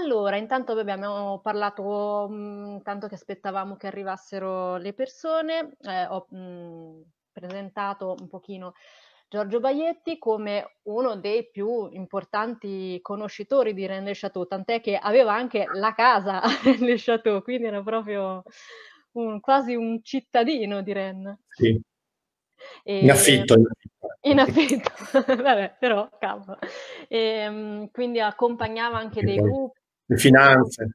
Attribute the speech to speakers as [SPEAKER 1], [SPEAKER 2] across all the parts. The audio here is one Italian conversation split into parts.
[SPEAKER 1] Allora, intanto abbiamo parlato, mh, mhmm, tanto che aspettavamo che arrivassero le persone, eh, ho mh, mhmm, presentato un pochino Giorgio Baietti come uno dei più importanti conoscitori di René Chateau, tant'è che aveva anche la casa a René Chateau, quindi era proprio un, quasi un cittadino di René. Sì. E, in affitto. In affitto, vabbè, però cavolo. E, ehm, quindi accompagnava anche dei gruppi
[SPEAKER 2] le finanze.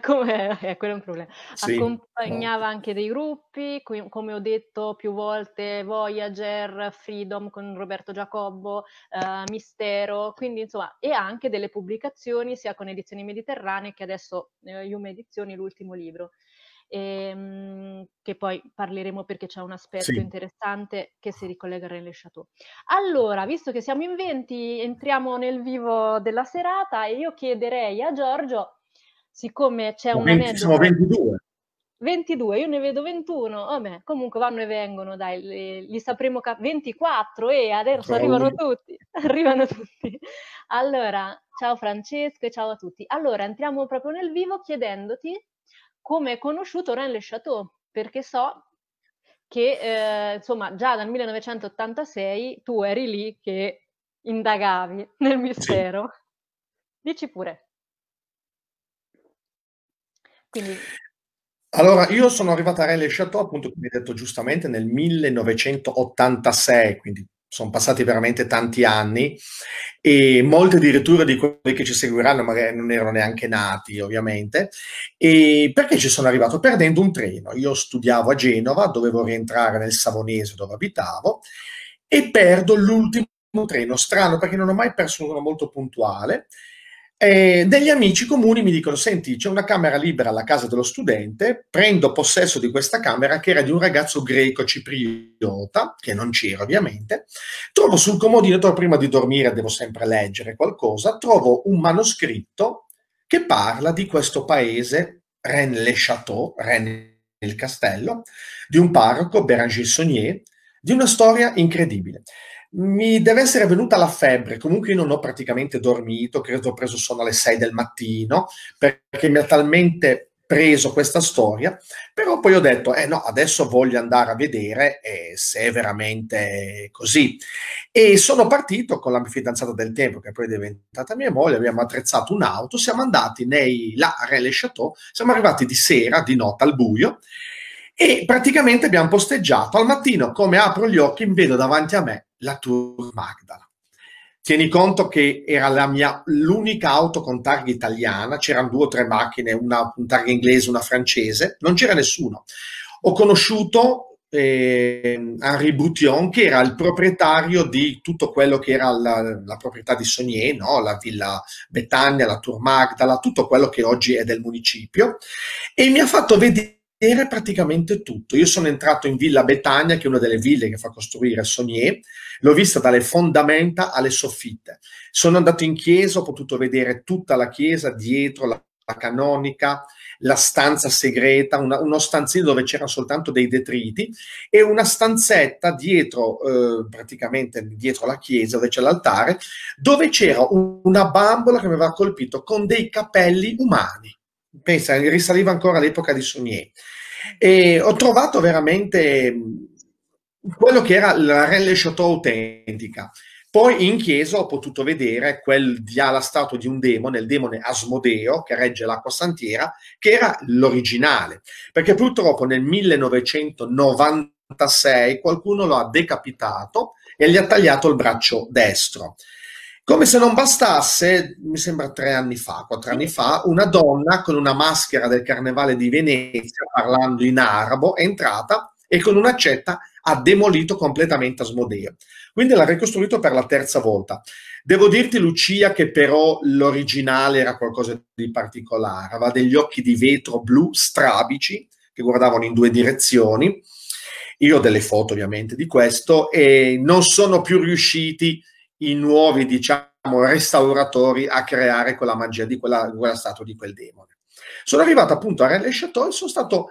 [SPEAKER 1] Come, eh, quello è un problema. Sì. Accompagnava anche dei gruppi, come ho detto più volte, Voyager, Freedom con Roberto Giacobbo, eh, Mistero, quindi insomma, e anche delle pubblicazioni sia con Edizioni Mediterranee che adesso eh, Hume Edizioni, l'ultimo libro ehm, che poi parleremo perché c'è un aspetto sì. interessante che si ricollega a René Chateau. Allora, visto che siamo in 20, entriamo nel vivo della serata e io chiederei a Giorgio, siccome c'è un 20, aneddoto... Sono 22. 22, io ne vedo 21, vabbè, comunque vanno e vengono, dai, li, li sapremo capire. 24 e adesso ciao. arrivano tutti, arrivano tutti. Allora, ciao Francesco e ciao a tutti. Allora, entriamo proprio nel vivo chiedendoti come è conosciuto René Chateau, perché so che eh, insomma già dal 1986 tu eri lì che indagavi nel mistero. Sì. Dici pure. Quindi...
[SPEAKER 2] Allora, io sono arrivata a René Chateau, appunto, come hai detto giustamente, nel 1986, quindi sono passati veramente tanti anni e molti addirittura di quelli che ci seguiranno magari non erano neanche nati ovviamente e perché ci sono arrivato perdendo un treno io studiavo a Genova dovevo rientrare nel Savonese dove abitavo e perdo l'ultimo treno strano perché non ho mai perso uno molto puntuale eh, degli amici comuni mi dicono, senti, c'è una camera libera alla casa dello studente, prendo possesso di questa camera che era di un ragazzo greco cipriota, che non c'era ovviamente, trovo sul comodino, prima di dormire devo sempre leggere qualcosa, trovo un manoscritto che parla di questo paese, Rennes-le-Château, Rennes il castello, di un parroco, Béranger Saunier, di una storia incredibile mi deve essere venuta la febbre, comunque io non ho praticamente dormito, credo ho preso sonno alle 6 del mattino, perché mi ha talmente preso questa storia, però poi ho detto, eh no, adesso voglio andare a vedere eh, se è veramente così. E sono partito con la mia fidanzata del tempo, che poi è diventata mia moglie, abbiamo attrezzato un'auto, siamo andati nei, là a Relais Chateau, siamo arrivati di sera, di notte, al buio, e praticamente abbiamo posteggiato. Al mattino, come apro gli occhi, vedo davanti a me la Tour Magdala. Tieni conto che era la mia, l'unica auto con targa italiana, c'erano due o tre macchine, una con targa inglese, una francese, non c'era nessuno. Ho conosciuto eh, Henri Boution, che era il proprietario di tutto quello che era la, la proprietà di Sognier, no? la Villa Betania, la Tour Magdala, tutto quello che oggi è del municipio, e mi ha fatto vedere vedere praticamente tutto. Io sono entrato in Villa Betania, che è una delle ville che fa costruire Saunier, l'ho vista dalle fondamenta alle soffitte. Sono andato in chiesa, ho potuto vedere tutta la chiesa dietro, la, la canonica, la stanza segreta, una, uno stanzino dove c'erano soltanto dei detriti e una stanzetta dietro, eh, praticamente dietro la chiesa dove c'è l'altare, dove c'era un, una bambola che mi aveva colpito con dei capelli umani pensa, risaliva ancora l'epoca di Sunier. E ho trovato veramente quello che era la Relle Chateau autentica. Poi in chiesa ho potuto vedere quel di alla statua di un demone, il demone Asmodeo che regge l'acqua santiera, che era l'originale, perché purtroppo nel 1996 qualcuno lo ha decapitato e gli ha tagliato il braccio destro. Come se non bastasse, mi sembra tre anni fa, quattro anni fa, una donna con una maschera del carnevale di Venezia, parlando in arabo, è entrata e con un'accetta ha demolito completamente Asmodeo. Quindi l'ha ricostruito per la terza volta. Devo dirti, Lucia, che però l'originale era qualcosa di particolare, aveva degli occhi di vetro blu strabici che guardavano in due direzioni. Io ho delle foto ovviamente di questo e non sono più riusciti a i nuovi, diciamo, restauratori a creare quella magia di quella, quella statua di quel demone. Sono arrivato appunto a René Chateau e sono stato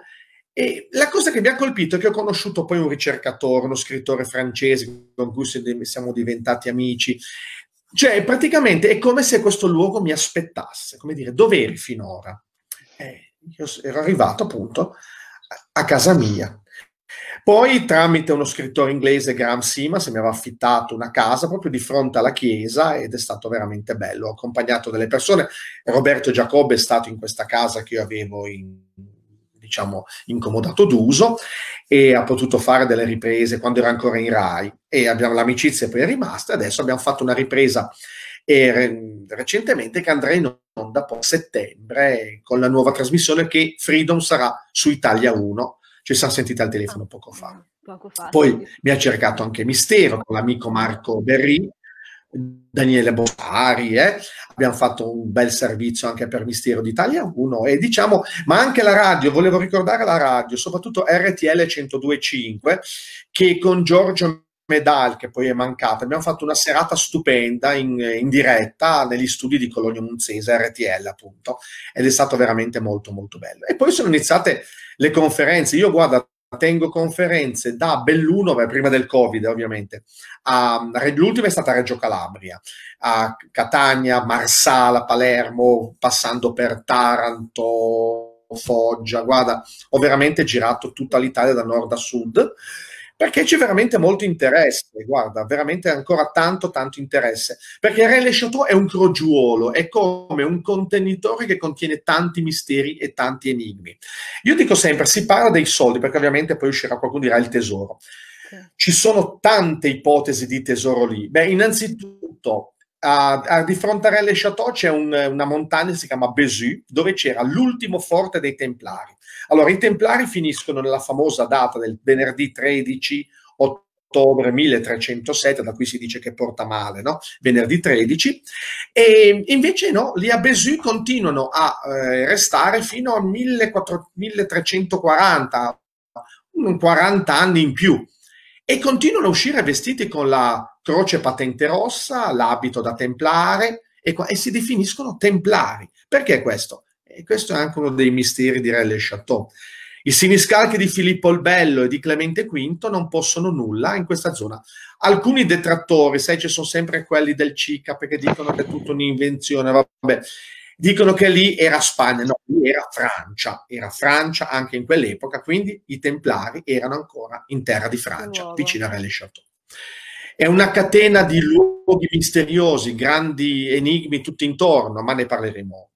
[SPEAKER 2] e la cosa che mi ha colpito è che ho conosciuto poi un ricercatore, uno scrittore francese con cui siamo diventati amici. Cioè, praticamente è come se questo luogo mi aspettasse, come dire, dove eri finora? Eh, io ero arrivato appunto a casa mia. Poi tramite uno scrittore inglese, Graham Simas, mi aveva affittato una casa proprio di fronte alla chiesa ed è stato veramente bello. Ho accompagnato delle persone, Roberto Giacobbe è stato in questa casa che io avevo in, diciamo, incomodato d'uso e ha potuto fare delle riprese quando era ancora in Rai e abbiamo l'amicizia poi è rimasta. Adesso abbiamo fatto una ripresa e recentemente che andrà in onda poi a settembre con la nuova trasmissione che Freedom sarà su Italia 1 ci siamo sentiti al telefono ah, poco fa. Eh, poco fa. Poi mi ha cercato anche Mistero con l'amico Marco Berri, Daniele Bossari, eh? abbiamo fatto un bel servizio anche per Mistero d'Italia 1 e diciamo, ma anche la radio, volevo ricordare la radio, soprattutto RTL 102.5 che con Giorgio Medal, che poi è mancata, abbiamo fatto una serata stupenda in, in diretta negli studi di Colonia Munzese, RTL appunto, ed è stato veramente molto molto bello. E poi sono iniziate le conferenze, io guarda, tengo conferenze da Belluno, prima del Covid ovviamente, l'ultima è stata a Reggio Calabria, a Catania, Marsala, Palermo, passando per Taranto, Foggia, guarda, ho veramente girato tutta l'Italia da nord a sud perché c'è veramente molto interesse, guarda, veramente ancora tanto, tanto interesse. Perché Relation True è un crogiuolo, è come un contenitore che contiene tanti misteri e tanti enigmi. Io dico sempre, si parla dei soldi, perché ovviamente poi uscirà qualcuno dirà il tesoro. Ci sono tante ipotesi di tesoro lì. Beh, innanzitutto, a, a, di fronte a Relais Chateau c'è un, una montagna che si chiama Besu, dove c'era l'ultimo forte dei Templari. Allora, i Templari finiscono nella famosa data del venerdì 13 ottobre 1307, da qui si dice che porta male, no? venerdì 13, e invece no, gli Abesù continuano a eh, restare fino al 1340, 40 anni in più, e continuano a uscire vestiti con la croce patente rossa, l'abito da templare, e, e si definiscono templari. Perché questo? E questo è anche uno dei misteri di Re Le Chateau. I siniscalchi di Filippo il Bello e di Clemente V non possono nulla in questa zona. Alcuni detrattori, sai, ci sono sempre quelli del Cica perché dicono che è tutta un'invenzione, vabbè, dicono che lì era Spagna, no, lì era Francia, era Francia anche in quell'epoca, quindi i Templari erano ancora in terra di Francia, wow. vicino a Re Le Chateau. È una catena di luoghi misteriosi, grandi enigmi tutto intorno, ma ne parleremo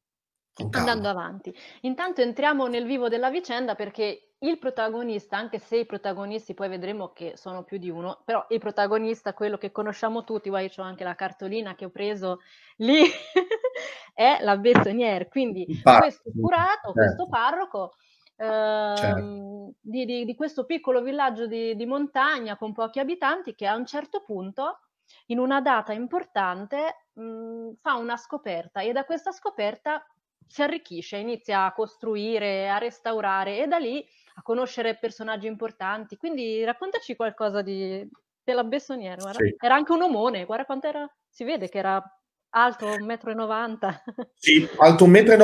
[SPEAKER 1] con andando avanti. Intanto entriamo nel vivo della vicenda perché il protagonista, anche se i protagonisti poi vedremo che sono più di uno, però il protagonista, quello che conosciamo tutti, guai, c'ho anche la cartolina che ho preso lì, è la Bessonier, quindi questo curato, eh. questo parroco eh, certo. di, di, di, questo piccolo villaggio di, di montagna con pochi abitanti che a un certo punto in una data importante mh, fa una scoperta e da questa scoperta si arricchisce, inizia a costruire, a restaurare e da lì a conoscere personaggi importanti. Quindi raccontaci qualcosa di, della Bessoniera. Sì. Era anche un omone, guarda quanto era, si vede che era alto 1,90 m.
[SPEAKER 2] Sì, alto 1,90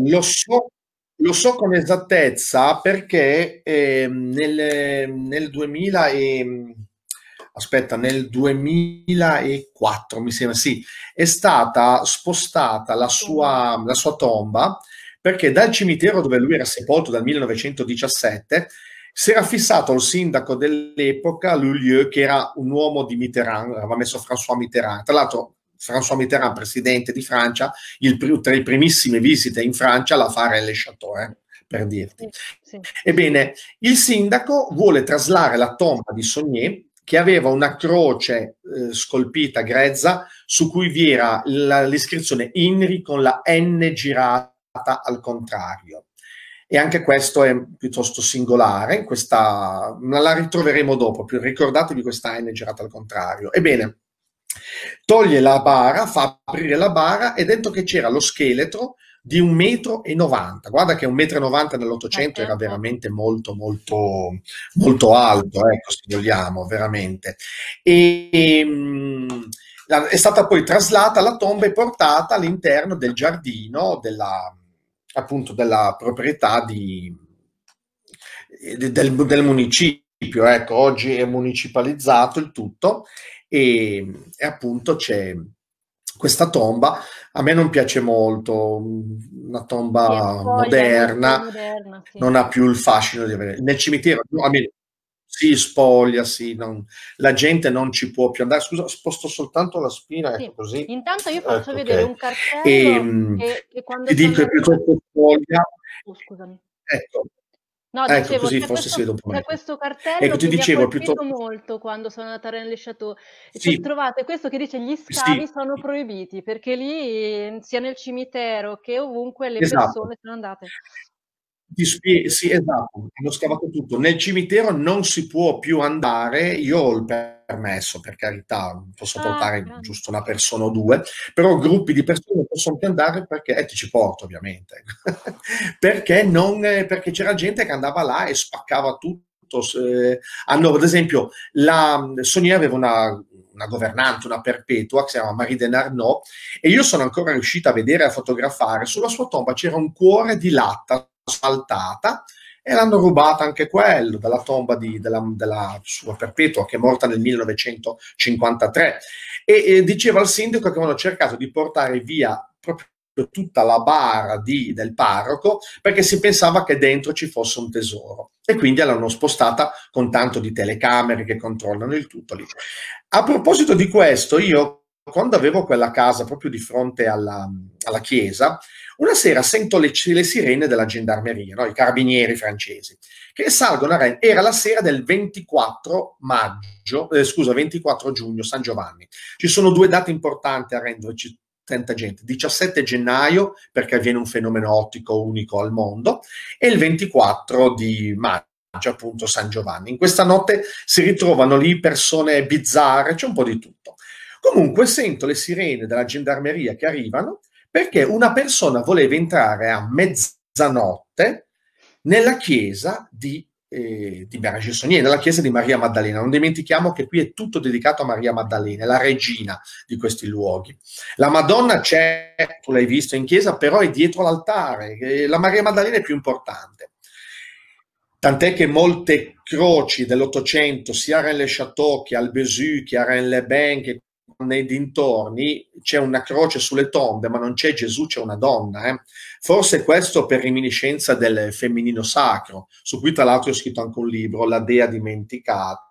[SPEAKER 2] m, lo so, lo so con esattezza perché eh, nel, nel 2000 e aspetta, nel 2004 mi sembra, sì, è stata spostata la sua, la sua tomba perché dal cimitero dove lui era sepolto dal 1917 si era fissato il sindaco dell'epoca, Lullieux, che era un uomo di Mitterrand, aveva messo François Mitterrand. Tra l'altro, François Mitterrand, presidente di Francia, il, tra le primissime visite in Francia la fa René Chateau, eh, per dirti. Sì, sì. Ebbene, il sindaco vuole traslare la tomba di Saunier che aveva una croce eh, scolpita grezza su cui vi era la, l'iscrizione INRI con la N girata al contrario. E anche questo è piuttosto singolare, questa, ma la ritroveremo dopo, ricordatevi questa N girata al contrario. Ebbene, toglie la bara, fa aprire la bara e dentro che c'era lo scheletro di 1,90 m. Guarda che 1,90 m nell'Ottocento certo. era veramente molto, molto, molto alto, ecco, se vogliamo, veramente. E, e, ehm, è stata poi traslata la tomba e portata all'interno del giardino della, appunto, della proprietà di, eh, del, del municipio. Ecco, oggi è municipalizzato il tutto e, e appunto c'è questa tomba a me non piace molto, mm, una tomba sì, moderna, moderna sì. non ha più il fascino di avere. Nel cimitero, no, me, si spoglia, sì, non, la gente non ci può più andare. Scusa, sposto soltanto la spina, ecco così.
[SPEAKER 1] Intanto io ecco, faccio ecco, vedere okay. un cartello e, ehm, che, che quando... Ti dico, è piuttosto spoglia. Oh, scusami.
[SPEAKER 2] Ecco, No, ecco, dicevo, così forse questo, si vede un po' meglio.
[SPEAKER 1] questo ecco, cartello ecco, ti dicevo, piuttosto... molto quando sono andata nel Rennes Chateau. Sì. Trovate questo che dice gli scavi sì. sono proibiti, perché lì sia nel cimitero che ovunque le esatto. persone sono andate.
[SPEAKER 2] Ti spiego, sì, esatto, hanno scavato tutto. Nel cimitero non si può più andare, io ho il permesso, per carità, posso ah, portare no. giusto una persona o due, però gruppi di persone possono più andare perché, eh, ti ci porto ovviamente, perché, non, perché c'era gente che andava là e spaccava tutto. Eh, hanno, ad esempio, la Sonia aveva una una governante, una perpetua, che si chiama Marie de Narnaud, e io sono ancora riuscita a vedere e a fotografare, sulla sua tomba c'era un cuore di latta asfaltata e l'hanno rubata anche quello dalla tomba di, della, della, sua perpetua che è morta nel 1953 e, e diceva al sindaco che avevano cercato di portare via proprio tutta la bara di, del parroco perché si pensava che dentro ci fosse un tesoro e quindi l'hanno spostata con tanto di telecamere che controllano il tutto lì. A proposito di questo, io quando avevo quella casa proprio di fronte alla, alla chiesa, una sera sento le, le sirene della gendarmeria, no? i carabinieri francesi, che salgono a Rennes. Era la sera del 24 maggio, eh, scusa, 24 giugno, San Giovanni. Ci sono due date importanti a Rennes dove ci tanta gente. 17 gennaio, perché avviene un fenomeno ottico unico al mondo, e il 24 di maggio appunto San Giovanni. In questa notte si ritrovano lì persone bizzarre, c'è un po' di tutto. Comunque sento le sirene della gendarmeria che arrivano perché una persona voleva entrare a mezzanotte nella chiesa di, eh, di Maragisonier, nella chiesa di Maria Maddalena. Non dimentichiamo che qui è tutto dedicato a Maria Maddalena, la regina di questi luoghi. La Madonna c'è, tu l'hai visto in chiesa, però è dietro l'altare, la Maria Maddalena è più importante. Tant'è che molte croci dell'Ottocento, sia a Rennes-le-Château che al Besu, che a Rennes-les-Bains, che nei dintorni c'è una croce sulle tombe, ma non c'è Gesù, c'è una donna. Eh? Forse questo per reminiscenza del femminino sacro, su cui tra l'altro ho scritto anche un libro, La Dea dimenticata,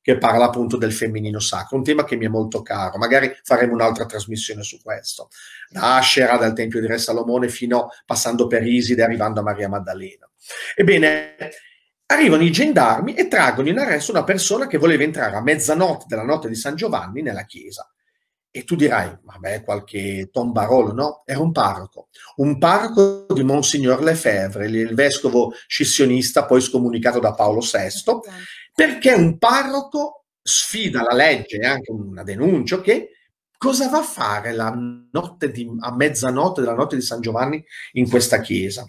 [SPEAKER 2] che parla appunto del femminino sacro, un tema che mi è molto caro. Magari faremo un'altra trasmissione su questo, da Ashera, dal Tempio di Re Salomone, fino passando per Iside, arrivando a Maria Maddalena. Ebbene, Arrivano i gendarmi e traggono in arresto una persona che voleva entrare a mezzanotte della notte di San Giovanni nella chiesa. E tu dirai, vabbè, qualche tombarolo, no? Era un parroco, un parroco di Monsignor Lefebvre, il vescovo scissionista poi scomunicato da Paolo VI, perché un parroco sfida la legge, è anche una denuncia, che cosa va a fare di, a mezzanotte della notte di San Giovanni in questa chiesa?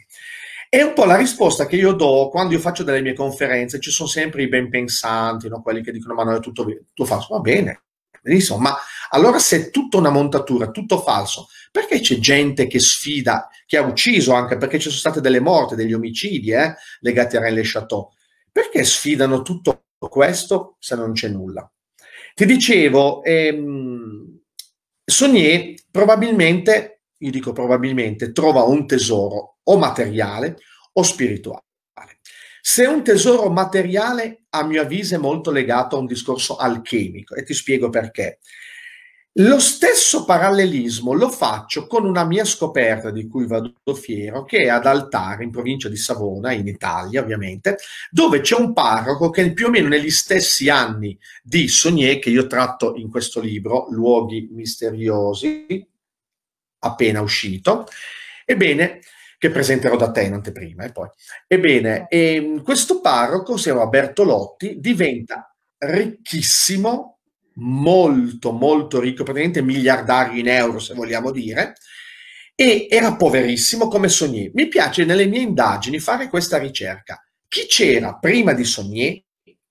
[SPEAKER 2] È un po' la risposta che io do quando io faccio delle mie conferenze, ci sono sempre i ben pensanti, no? quelli che dicono ma non è tutto, tutto falso, va bene, benissimo, ma allora se è tutta una montatura, tutto falso, perché c'è gente che sfida, che ha ucciso anche, perché ci sono state delle morte, degli omicidi eh, legati a René Chateau, perché sfidano tutto questo se non c'è nulla? Ti dicevo, ehm, Sognier probabilmente io dico probabilmente, trova un tesoro o materiale o spirituale. Se un tesoro materiale, a mio avviso, è molto legato a un discorso alchemico e ti spiego perché. Lo stesso parallelismo lo faccio con una mia scoperta di cui vado fiero, che è ad Altare, in provincia di Savona, in Italia ovviamente, dove c'è un parroco che più o meno negli stessi anni di Sognier, che io tratto in questo libro, Luoghi misteriosi, appena uscito. Ebbene, che presenterò da te in anteprima e eh, poi. Ebbene, ehm, questo parroco, si chiama Bertolotti, diventa ricchissimo, molto, molto ricco, praticamente miliardario in euro, se vogliamo dire, e era poverissimo come Sognier. Mi piace nelle mie indagini fare questa ricerca. Chi c'era prima di Sognier?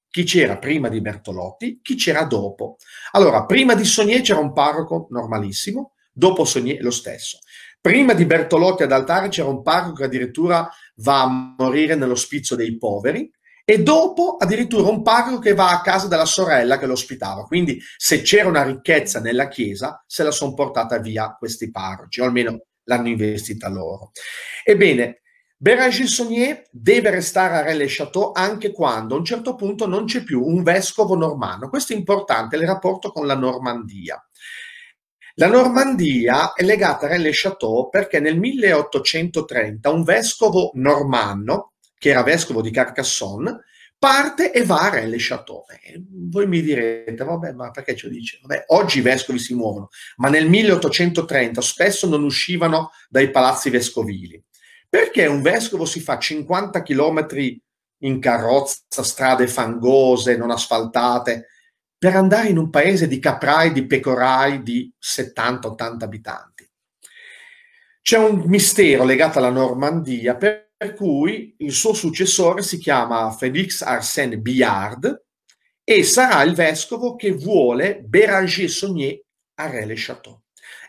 [SPEAKER 2] Chi c'era prima di Bertolotti? Chi c'era dopo? Allora, prima di Sognier c'era un parroco normalissimo, Dopo Sognier lo stesso. Prima di Bertolotti ad Altare c'era un parroco che addirittura va a morire nell'ospizio dei poveri e dopo addirittura un parroco che va a casa della sorella che lo ospitava. Quindi se c'era una ricchezza nella chiesa se la sono portata via questi parroci, o almeno l'hanno investita loro. Ebbene, Bérangil Sognier deve restare a Re Le Chateau anche quando a un certo punto non c'è più un vescovo normanno. Questo è importante, il rapporto con la Normandia. La Normandia è legata a Rennes-le-Château perché nel 1830 un vescovo normanno, che era vescovo di Carcassonne, parte e va a Rennes-le-Château. Eh, voi mi direte, vabbè, ma perché ce lo dice? Vabbè, oggi i vescovi si muovono, ma nel 1830 spesso non uscivano dai palazzi vescovili. Perché un vescovo si fa 50 chilometri in carrozza, strade fangose, non asfaltate, per andare in un paese di caprai, di pecorai di 70-80 abitanti. C'è un mistero legato alla Normandia per, cui il suo successore si chiama Félix Arsène Billard e sarà il vescovo che vuole Béranger Saunier a Re Le Château.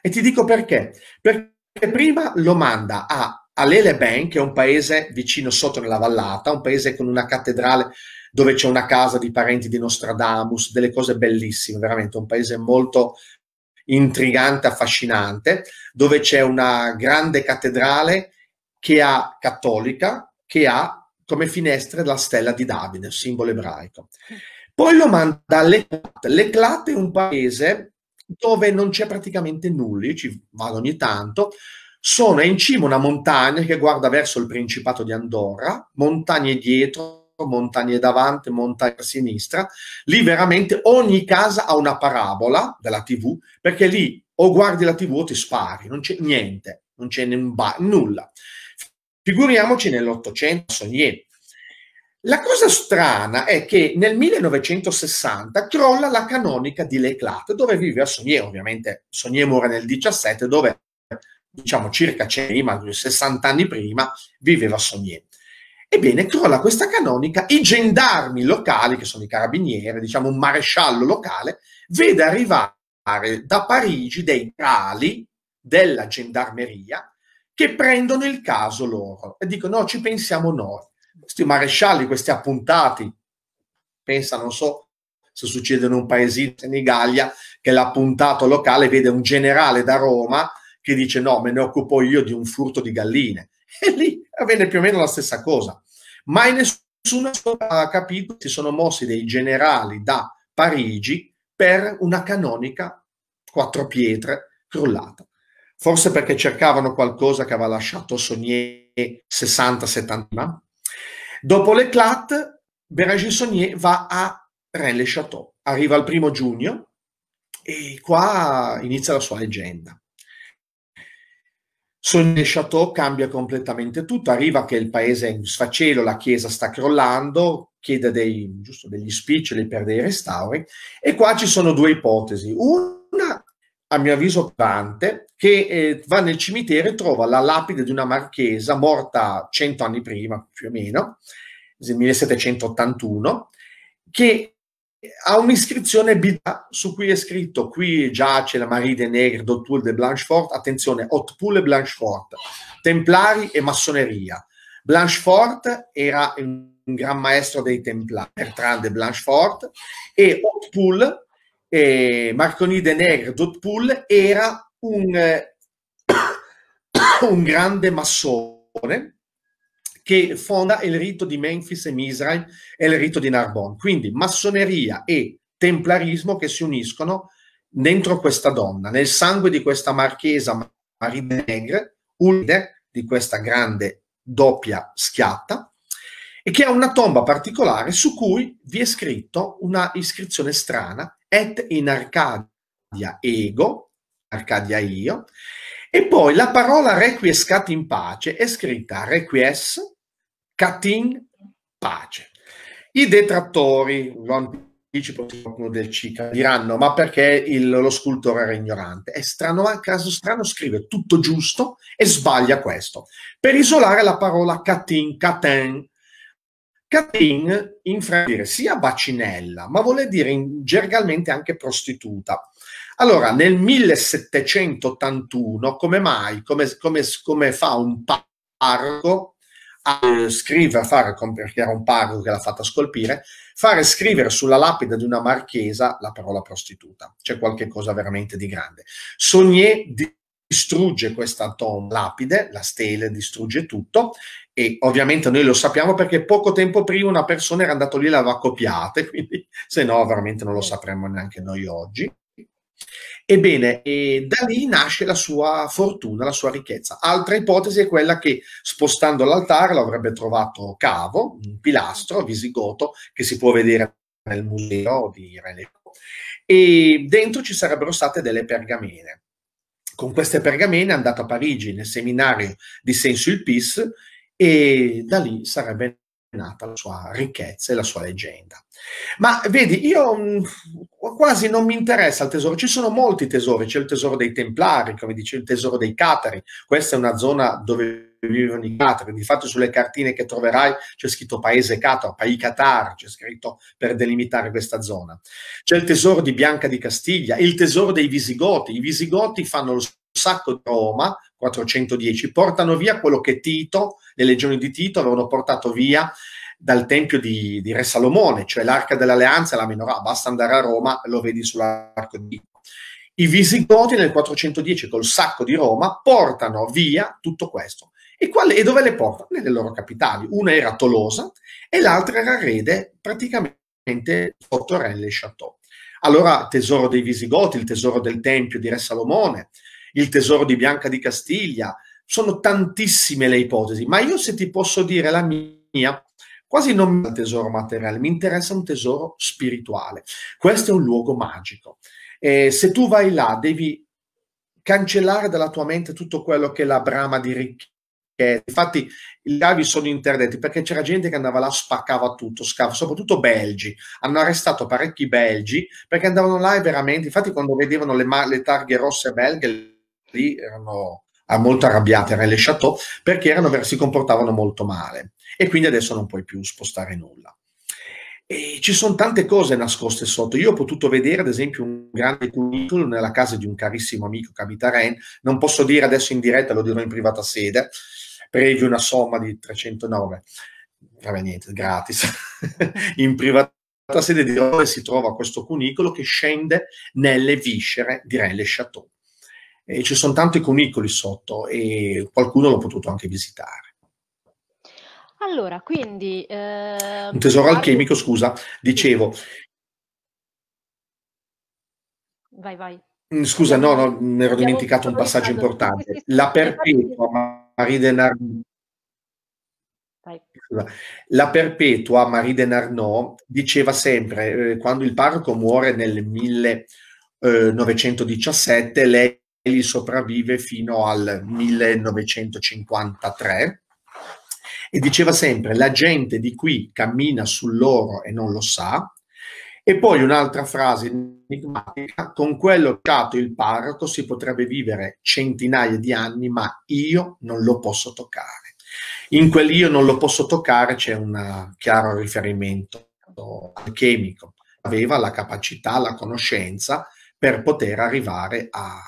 [SPEAKER 2] E ti dico perché. Perché prima lo manda a Alele Ben, che è un paese vicino sotto nella vallata, un paese con una cattedrale dove c'è una casa di parenti di Nostradamus, delle cose bellissime, veramente un paese molto intrigante, affascinante, dove c'è una grande cattedrale che ha cattolica, che ha come finestre la stella di Davide, simbolo ebraico. Poi lo manda all'Eclat. L'Eclat è un paese dove non c'è praticamente nulla, io ci vado ogni tanto, sono in cima una montagna che guarda verso il Principato di Andorra, montagne dietro, montagne davanti, montagne a sinistra. Lì veramente ogni casa ha una parabola della TV, perché lì o guardi la TV o ti spari, non c'è niente, non c'è nulla. Figuriamoci nell'Ottocento, niente. La cosa strana è che nel 1960 crolla la canonica di Leclat, dove vive a ovviamente Sognier muore nel 17, dove diciamo circa prima, 60 anni prima, viveva Sognier. Ebbene, crolla questa canonica, i gendarmi locali, che sono i carabinieri, diciamo un maresciallo locale, vede arrivare da Parigi dei cali della gendarmeria che prendono il caso loro e dicono no, ci pensiamo noi. Questi marescialli, questi appuntati, pensa, non so se succede in un paesino, in Italia, che l'appuntato locale vede un generale da Roma che dice no, me ne occupo io di un furto di galline. E lì avvenne più o meno la stessa cosa. Mai nessuno ha capito, si sono mossi dei generali da Parigi per una canonica quattro pietre crollata. Forse perché cercavano qualcosa che aveva lasciato Sonier 60-70 anni Dopo l'Eclat, Berger-Saunier va a Rennes-les-Châteaux. Arriva il primo giugno e qua inizia la sua leggenda. Sogné Chateau cambia completamente tutto, arriva che il paese è in sfacelo, la chiesa sta crollando, chiede dei, giusto, degli spiccioli per dei restauri e qua ci sono due ipotesi. Una, a mio avviso, Dante, che eh, va nel cimitero e trova la lapide di una marchesa morta cento anni prima, più o meno, nel 1781, che ha un'iscrizione bidà su cui è scritto qui giace la Marie de Negre, Dottul de Blanchefort, attenzione, Otpoul e Blanchefort, Templari e Massoneria. Blanchefort era un gran maestro dei Templari, Bertrand de Blanchefort, e Otpoul, eh, Marconi de Negre, Dotpoul, era un, eh, un grande massone che fonda il rito di Memphis e Misraim e il rito di Narbonne. Quindi massoneria e templarismo che si uniscono dentro questa donna, nel sangue di questa marchesa Marie Negre, un leader di questa grande doppia schiatta, e che ha una tomba particolare su cui vi è scritto una iscrizione strana, et in Arcadia ego, Arcadia io, e poi la parola requiescat in pace è scritta requies Catin Pace. I detrattori, non anticipo qualcuno del Cica, diranno ma perché il, lo scultore era ignorante? È strano, ma caso strano scrive tutto giusto e sbaglia questo. Per isolare la parola Catin, Catin, Catin in francese sia bacinella, ma vuole dire in, gergalmente anche prostituta. Allora, nel 1781, come mai, come, come, come fa un parco a eh, scrivere, a fare, perché era un parroco che l'ha fatta scolpire, fare scrivere sulla lapide di una marchesa la parola prostituta. C'è qualche cosa veramente di grande. Sognier distrugge questa tomba, lapide, la stele distrugge tutto e ovviamente noi lo sappiamo perché poco tempo prima una persona era andata lì e l'aveva copiata, quindi se no veramente non lo sapremmo neanche noi oggi. Ebbene, da lì nasce la sua fortuna, la sua ricchezza. Altra ipotesi è quella che spostando l'altare lo avrebbe trovato cavo, un pilastro visigoto che si può vedere nel museo di René. e dentro ci sarebbero state delle pergamene. Con queste pergamene è andato a Parigi nel seminario di Saint-Sulpice e da lì sarebbe nata la sua ricchezza e la sua leggenda. Ma vedi, io mh, mm, quasi non mi interessa il tesoro, ci sono molti tesori, c'è il tesoro dei Templari, come dice il tesoro dei Catari, questa è una zona dove vivono i Catari, di sulle cartine che troverai c'è scritto paese Catar, Pai catar, c'è scritto per delimitare questa zona. C'è il tesoro di Bianca di Castiglia, il tesoro dei Visigoti, i Visigoti fanno lo sacco di Roma, 410, portano via quello che Tito, le legioni di Tito avevano portato via dal tempio di, di Re Salomone, cioè l'arca dell'alleanza e la menorah, basta andare a Roma e lo vedi sull'arco di Tito. I Visigoti nel 410 col sacco di Roma portano via tutto questo. E, quale, e dove le portano? Nelle loro capitali. Una era Tolosa e l'altra era Rede, praticamente sotto Rennes e Chateau. Allora, tesoro dei Visigoti, il tesoro del Tempio di Re Salomone, il tesoro di Bianca di Castiglia, sono tantissime le ipotesi, ma io se ti posso dire la mia, quasi non mi interessa un tesoro materiale, mi interessa un tesoro spirituale. Questo è un luogo magico. E se tu vai là, devi cancellare dalla tua mente tutto quello che è la brama di ricchezza. Infatti i lavi sono interdetti perché c'era gente che andava là, spaccava tutto, scava, soprattutto belgi. Hanno arrestato parecchi belgi perché andavano là e veramente, infatti quando vedevano le, le targhe rosse belghe, lì erano ah, molto arrabbiate, a le Chateau, perché erano, si comportavano molto male e quindi adesso non puoi più spostare nulla. E ci sono tante cose nascoste sotto. Io ho potuto vedere, ad esempio, un grande cunicolo nella casa di un carissimo amico che abita a Non posso dire adesso in diretta, lo dirò in privata sede, previo una somma di 309. Vabbè, niente, gratis. in privata sede di dove si trova questo cunicolo che scende nelle viscere di Rennes-le-Château eh, ci sono tanti conicoli sotto e qualcuno l'ho potuto anche visitare.
[SPEAKER 1] Allora, quindi... Eh, Un tesoro
[SPEAKER 2] alchemico, scusa, dicevo... Vai, vai. Mm, scusa, no, no, mi ero dimenticato un passaggio importante. La perpetua Marie Arnaud, la perpetua Marie de Narnaud diceva sempre, eh, quando il parroco muore nel 1917, eh, lei Bailey sopravvive fino al 1953 e diceva sempre la gente di qui cammina sull'oro e non lo sa. E poi un'altra frase enigmatica, con quello che ha dato il parroco si potrebbe vivere centinaia di anni, ma io non lo posso toccare. In quel io non lo posso toccare c'è un eh, chiaro riferimento al alchemico. Aveva la capacità, la conoscenza per poter arrivare a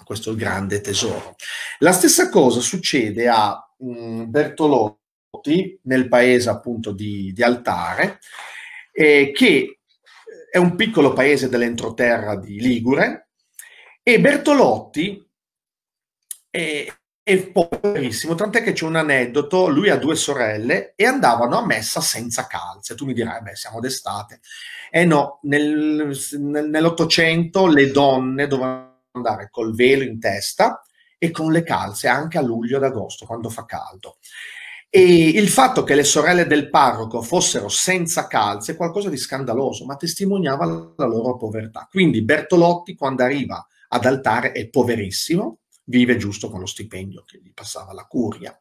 [SPEAKER 2] a questo grande tesoro. La stessa cosa succede a mh, mm, Bertolotti nel paese appunto di, di Altare, eh, che eh, è un piccolo paese dell'entroterra di Ligure, e Bertolotti è, eh, è poverissimo, tant'è che c'è un aneddoto, lui ha due sorelle e andavano a messa senza calze. Tu mi dirai, eh beh, siamo d'estate. Eh no, nel, nell'Ottocento le donne dovevano andare col velo in testa e con le calze anche a luglio ed agosto, quando fa caldo. E il fatto che le sorelle del parroco fossero senza calze è qualcosa di scandaloso, ma testimoniava la loro povertà. Quindi Bertolotti, quando arriva ad altare, è poverissimo, vive giusto con lo stipendio che gli passava la curia.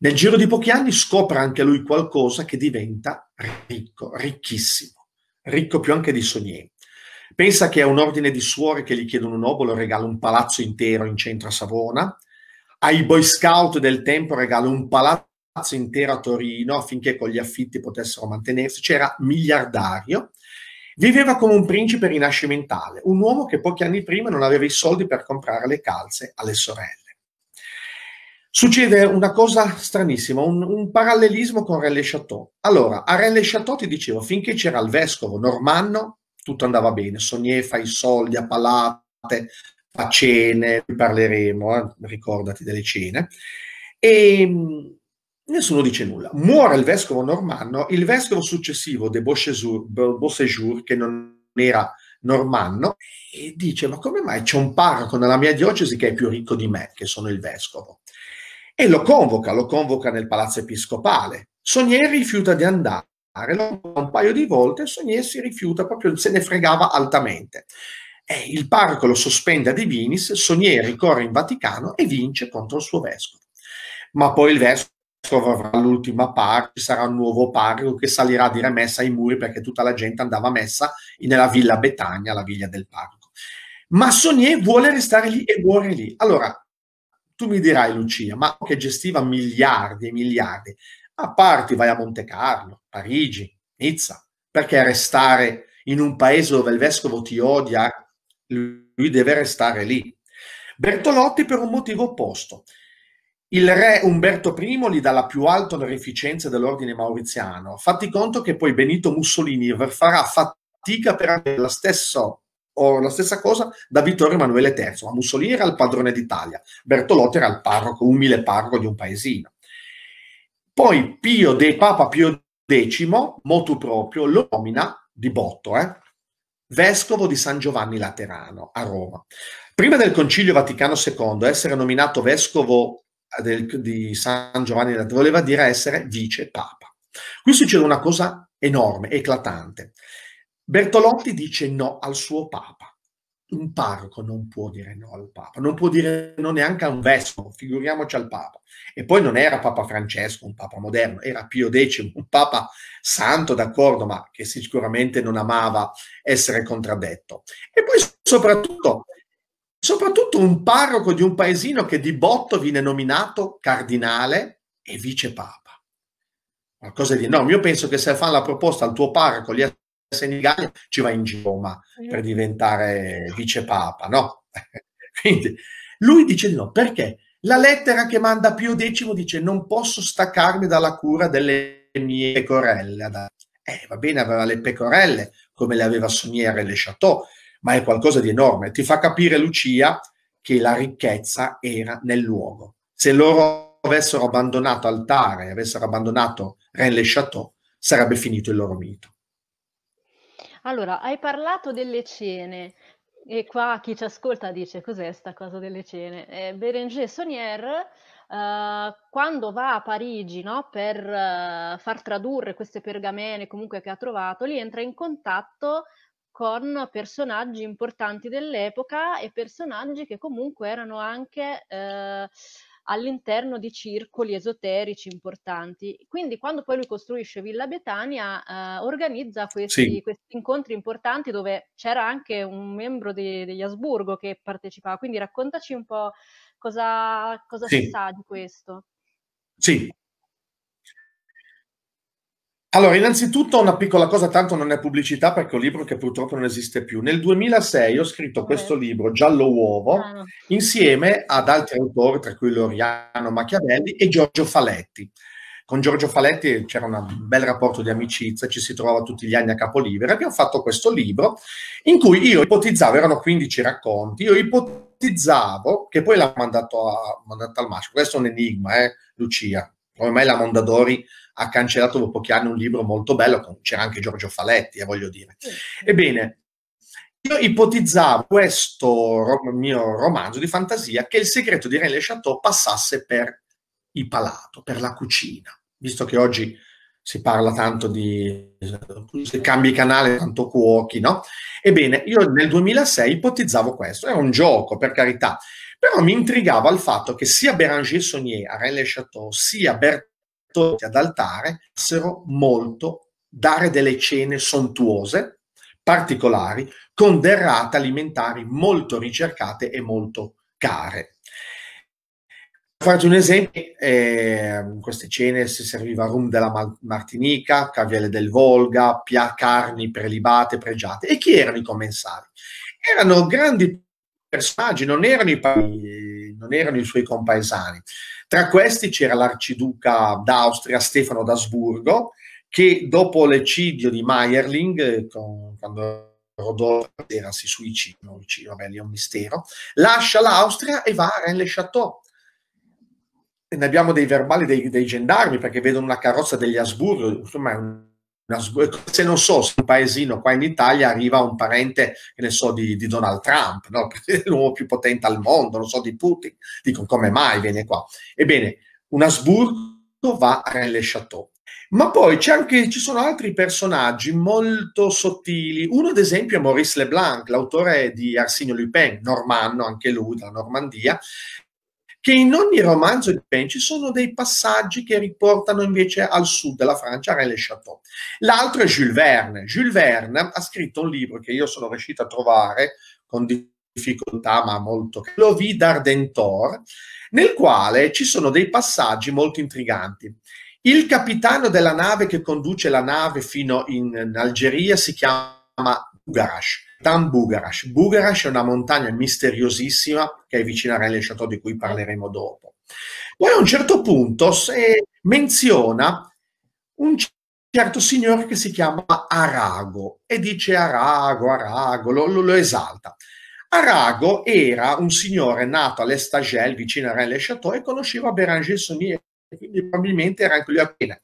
[SPEAKER 2] Nel giro di pochi anni scopre anche lui qualcosa che diventa ricco, ricchissimo, ricco più anche di Sognier. Pensa che è un ordine di suore che gli chiedono un obolo, regala un palazzo intero in centro a Savona. Ai Boy Scout del tempo regala un palazzo intero a Torino affinché con gli affitti potessero mantenersi. C'era miliardario. Viveva come un principe rinascimentale, un uomo che pochi anni prima non aveva i soldi per comprare le calze alle sorelle. Succede una cosa stranissima, un, un parallelismo con René Chateau. Allora, a René Chateau ti dicevo, finché c'era il vescovo normanno, tutto andava bene. Sognè fa i soldi a palate, a cene, parleremo, eh, ricordati delle cene. E mm, nessuno dice nulla. Muore il vescovo normanno, il vescovo successivo de Beauséjour, che non era normanno, e dice, ma come mai c'è un parroco nella mia diocesi che è più ricco di me, che sono il vescovo? E lo convoca, lo convoca nel palazzo episcopale. Sognè rifiuta di andare un paio di volte Sognier si rifiuta proprio, se ne fregava altamente. Eh, il parco lo sospende a Divinis Vinis, Sognier ricorre in Vaticano e vince contro il suo vescovo. Ma poi il vescovo avrà l'ultima parte, sarà un nuovo parco che salirà a dire messa ai muri perché tutta la gente andava messa nella villa Betagna, la villa del parco. Ma Sognier vuole restare lì e muore lì. Allora, tu mi dirai Lucia, ma che gestiva miliardi e miliardi, a parte vai a Monte Carlo, Parigi, Nizza. Perché restare in un paese dove il vescovo ti odia? Lui deve restare lì. Bertolotti per un motivo opposto. Il re Umberto I gli dà la più alta onorificenza dell'ordine mauriziano. Fatti conto che poi Benito Mussolini farà fatica per avere la stessa, la stessa cosa da Vittorio Emanuele III. Ma Mussolini era il padrone d'Italia, Bertolotti era il parroco, umile parroco di un paesino. Poi Pio De, Papa Pio Decimo, motu proprio, lo nomina di botto, eh? vescovo di San Giovanni Laterano a Roma. Prima del Concilio Vaticano II, essere nominato vescovo eh, del, di San Giovanni Laterano voleva dire essere vice papa. Qui succede una cosa enorme, eclatante. Bertolotti dice no al suo papa un parroco non può dire no al Papa, non può dire no neanche a un vescovo, figuriamoci al Papa. E poi non era Papa Francesco, un Papa moderno, era Pio X, un Papa santo, d'accordo, ma che sicuramente non amava essere contraddetto. E poi soprattutto, soprattutto un parroco di un paesino che di botto viene nominato cardinale e vice Papa. Qualcosa di enorme. Io penso che se fa la proposta al tuo parroco, gli Senigallia ci va in giro per diventare vicepapa, no? Quindi lui dice di no, perché? La lettera che manda Pio X dice non posso staccarmi dalla cura delle mie pecorelle. Eh, va bene, aveva le pecorelle, come le aveva Soniere e le Chateau, ma è qualcosa di enorme. Ti fa capire, Lucia, che la ricchezza era nel luogo. Se loro avessero abbandonato Altare, avessero abbandonato rennes le Chateau, sarebbe finito il loro mito.
[SPEAKER 1] Allora, hai parlato delle cene e qua chi ci ascolta dice cos'è sta cosa delle cene? Eh, Béranger Saunier eh, quando va a Parigi no, per eh, far tradurre queste pergamene comunque che ha trovato, lì entra in contatto con personaggi importanti dell'epoca e personaggi che comunque erano anche eh, all'interno di circoli esoterici importanti. Quindi quando poi lui costruisce Villa Betania eh, organizza questi, sì. questi, incontri importanti dove c'era anche un membro di, degli Asburgo che partecipava. Quindi raccontaci un po' cosa, cosa sì. si sa di questo.
[SPEAKER 2] Sì, allora, innanzitutto una piccola cosa, tanto non è pubblicità perché è un libro che purtroppo non esiste più. Nel 2006 ho scritto questo libro, Giallo Uovo, ah. insieme ad altri autori, tra cui Loriano Machiavelli e Giorgio Faletti. Con Giorgio Faletti c'era un bel rapporto di amicizia, ci si trovava tutti gli anni a Capolivere. Abbiamo fatto questo libro in cui io ipotizzavo, erano 15 racconti, io ipotizzavo, che poi l'ha mandato, a, mandato al massimo, questo è un enigma, eh, Lucia, ormai la Mondadori ha cancellato dopo pochi anni un libro molto bello, con, c'era anche Giorgio Faletti, eh, voglio dire. Ebbene, io ipotizzavo questo ro- mio romanzo di fantasia che il segreto di René Chateau passasse per il palato, per la cucina, visto che oggi si parla tanto di se cambi canale, tanto cuochi, no? Ebbene, io nel 2006 ipotizzavo questo, era un gioco, per carità, però mi intrigava il fatto che sia Béranger Saunier a René Chateau, sia Bertrand tornati ad altare fossero molto dare delle cene sontuose, particolari, con derrate alimentari molto ricercate e molto care. Per un esempio, eh, in queste cene si serviva rum della Martinica, caviale del Volga, pia- carni prelibate, pregiate. E chi erano i commensali? Erano grandi personaggi, non erano i, non erano i suoi compaesani. Tra questi c'era l'arciduca d'Austria Stefano d'Asburgo, che dopo l'eccidio di Meierling, eh, con, quando Rodolfo era si suicida, vabbè, lì è un mistero, lascia l'Austria e va a Rennes-le-Château. Ne abbiamo dei verbali dei, dei gendarmi perché vedono una carrozza degli Asburgo, insomma è un una, ecco, se non so, se un paesino qua in Italia arriva un parente, che ne so, di, di Donald Trump, no? l'uomo più potente al mondo, non so, di Putin, dico come mai viene qua? Ebbene, un Asburgo va a Rennes Chateau. Ma poi anche, ci sono altri personaggi molto sottili. Uno, ad esempio, è Maurice Leblanc, l'autore di Arsenio Lupin, normanno, anche lui, della Normandia, che in ogni romanzo di Ben ci sono dei passaggi che riportano invece al sud della Francia, a René Chateau. L'altro è Jules Verne. Jules Verne ha scritto un libro che io sono riuscito a trovare con difficoltà, ma molto... Lo vi d'Ardentor, nel quale ci sono dei passaggi molto intriganti. Il capitano della nave che conduce la nave fino in, in Algeria si chiama Ugarash Tan Bugarash. Bugarash è una montagna misteriosissima che è vicina a Rennes Chateau, di cui parleremo dopo. Poi a un certo punto se menziona un certo signore che si chiama Arago e dice Arago, Arago, lo, lo, lo esalta. Arago era un signore nato all'Estagel vicino a Rennes Chateau e conosceva Béranger Saunier, quindi probabilmente era anche lui appena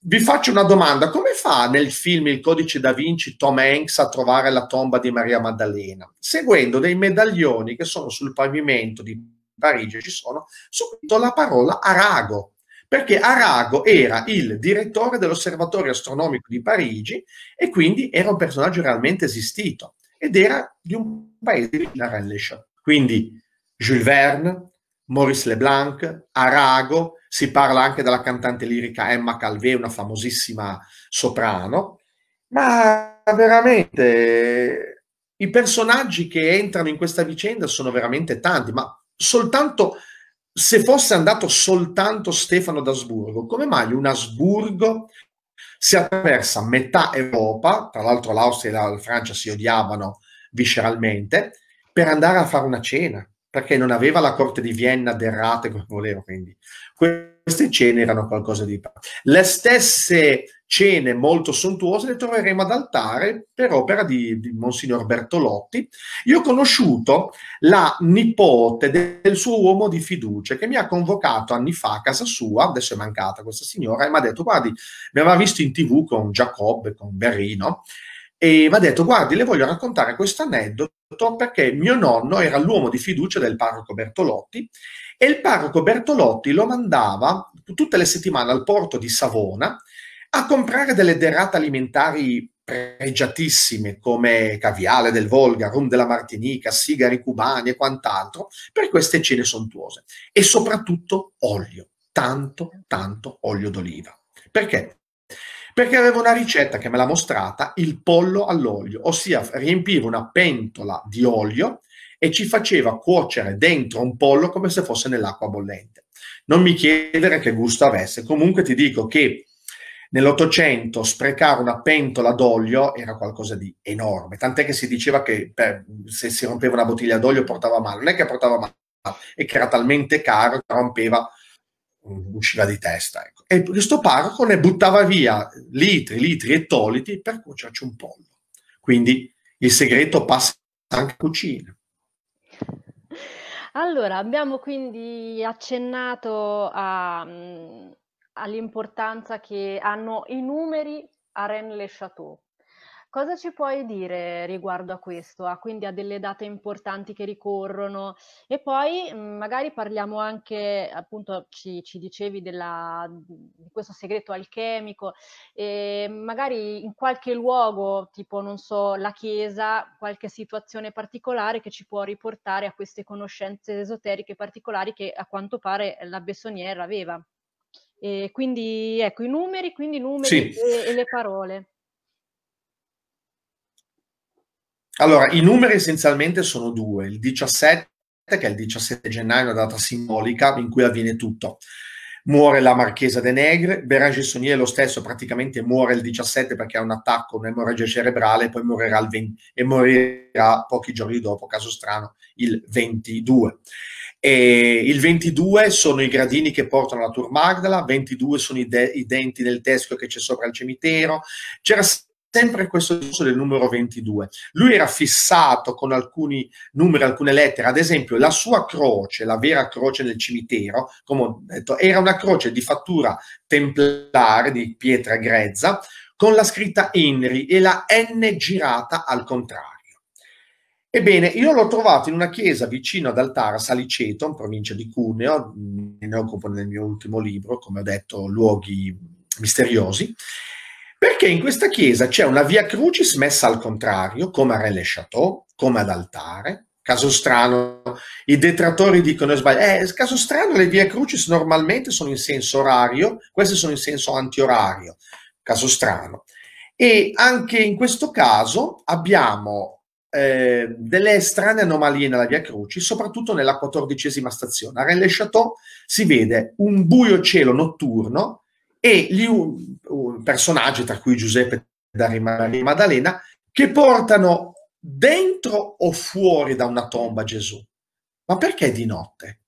[SPEAKER 2] vi faccio una domanda, come fa nel film Il codice da Vinci Tom Hanks a trovare la tomba di Maria Maddalena? Seguendo dei medaglioni che sono sul pavimento di Parigi, ci sono subito la parola Arago, perché Arago era il direttore dell'osservatorio astronomico di Parigi e quindi era un personaggio realmente esistito ed era di un paese di a Rennes. Quindi Jules Verne, Maurice Leblanc, Arago, si parla anche della cantante lirica Emma Calvé, una famosissima soprano, ma veramente i personaggi che entrano in questa vicenda sono veramente tanti, ma soltanto se fosse andato soltanto Stefano d'Asburgo, come mai un Asburgo si attraversa metà Europa, tra l'altro l'Austria e la Francia si odiavano visceralmente, per andare a fare una cena, perché non aveva la corte di Vienna derrate come voleva, quindi queste cene erano qualcosa di Le stesse cene molto sontuose le troveremo ad altare per opera di, di Monsignor Bertolotti. Io ho conosciuto la nipote del suo uomo di fiducia che mi ha convocato anni fa a casa sua, adesso è mancata questa signora, e mi ha detto guardi, mi aveva visto in tv con Giacobbe, con Berrino, e mi ha detto guardi le voglio raccontare questo aneddoto perché mio nonno era l'uomo di fiducia del parroco Bertolotti e il parroco Bertolotti lo mandava tutte le settimane al porto di Savona a comprare delle derrate alimentari pregiatissime come caviale del Volga, rum della Martinica, sigari cubani e quant'altro, per queste cene sontuose. E soprattutto olio, tanto, tanto olio d'oliva. Perché? Perché avevo una ricetta che me l'ha mostrata, il pollo all'olio, ossia riempivo una pentola di olio e ci faceva cuocere dentro un pollo come se fosse nell'acqua bollente. Non mi chiedere che gusto avesse, comunque ti dico che Nell'Ottocento sprecare una pentola d'olio era qualcosa di enorme, tant'è che si diceva che beh, se si rompeva una bottiglia d'olio portava male, non è che portava male, è che era talmente caro che rompeva, mm, usciva di testa. Ecco. E questo parroco ne buttava via litri, litri e toliti per cuocerci un pollo. Quindi il segreto passa anche in cucina.
[SPEAKER 1] Allora, abbiamo quindi accennato a, all'importanza che hanno i numeri a Rennes-le-Château. Cosa ci puoi dire riguardo a questo? Ah, quindi a delle date importanti che ricorrono e poi mhmm, magari parliamo anche, appunto ci, ci dicevi della, di questo segreto alchemico, e magari in qualche luogo, tipo non so, la chiesa, qualche situazione particolare che ci può riportare a queste conoscenze esoteriche particolari che a quanto pare la Bessonier aveva. E quindi ecco i numeri, quindi i numeri sì. e, e le parole.
[SPEAKER 2] Allora, i numeri essenzialmente sono due, il 17 che è il 17 gennaio, una data simbolica in cui avviene tutto. Muore la marchesa De Negre, Berenge Sonier lo stesso praticamente muore il 17 perché ha un attacco, un'emorragia cerebrale, poi morirà, il 20, e morirà pochi giorni dopo, caso strano, il 22. E il 22 sono i gradini che portano alla Tour Magdala, 22 sono i, de- i denti del teschio che c'è sopra il cimitero. C'era sempre questo discorso del numero 22. Lui era fissato con alcuni numeri, alcune lettere, ad esempio la sua croce, la vera croce nel cimitero, come ho detto, era una croce di fattura templare di pietra grezza con la scritta Henry e la N girata al contrario. Ebbene, io l'ho trovato in una chiesa vicino ad Altara, Saliceto, in provincia di Cuneo, ne occupo nel mio ultimo libro, come ho detto, luoghi misteriosi, perché in questa chiesa c'è una via crucis messa al contrario, come a Re Le Chateau, come ad altare. Caso strano, i detrattori dicono eh, sbagliato. Eh, caso strano, le vie crucis normalmente sono in senso orario, queste sono in senso antiorario. Caso strano. E anche in questo caso abbiamo eh, delle strane anomalie nella Via Crucis, soprattutto nella quattordicesima stazione. A Rennes-le-Château si vede un buio cielo notturno e gli, un, personaggio tra cui Giuseppe da Maria Maddalena, che portano dentro o fuori da una tomba Gesù. Ma perché di notte?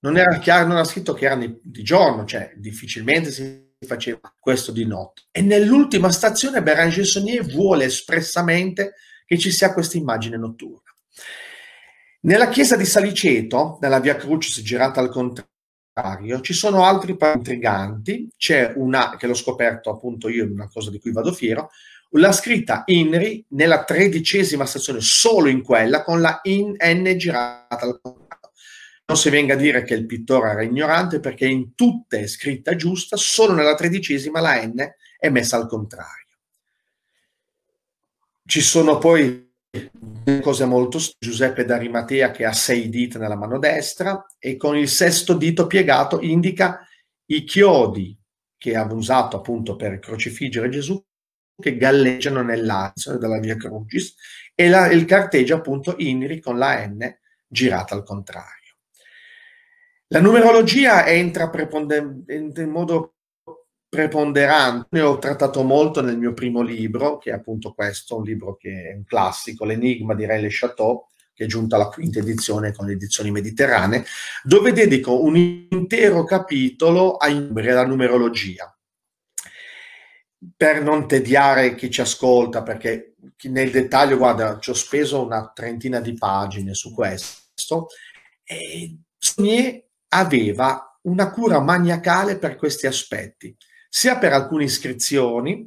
[SPEAKER 2] Non era chiaro, non era scritto che erano di giorno, cioè difficilmente si faceva questo di notte. E nell'ultima stazione Beranger Saunier vuole espressamente che ci sia questa immagine notturna. Nella chiesa di Saliceto, nella Via Crucis girata al contrario, ci sono altri intriganti, c'è una che l'ho scoperto appunto io, una cosa di cui vado fiero, la scritta INRI nella tredicesima stazione, solo in quella, con la in N girata al contrario. Non si venga a dire che il pittore era ignorante perché in tutte è scritta giusta, solo nella tredicesima la N è messa al contrario. Ci sono poi cose molto Giuseppe d'Arimatea che ha sei dita nella mano destra e con il sesto dito piegato indica i chiodi che ha usato appunto per crocifiggere Gesù che galleggiano nell'azio della Via Crucis e la, il carteggio appunto INRI con la N girata al contrario. La numerologia entra in modo preponderante, ne ho trattato molto nel mio primo libro, che è appunto questo, un libro che è un classico, l'enigma di Ray Le Chateau, che è giunta alla quinta edizione con le edizioni mediterranee, dove dedico un intero capitolo a numeri, alla numerologia. Per non tediare chi ci ascolta, perché nel dettaglio, guarda, ci ho speso una trentina di pagine su questo, e Sonier aveva una cura maniacale per questi aspetti sia per alcune iscrizioni,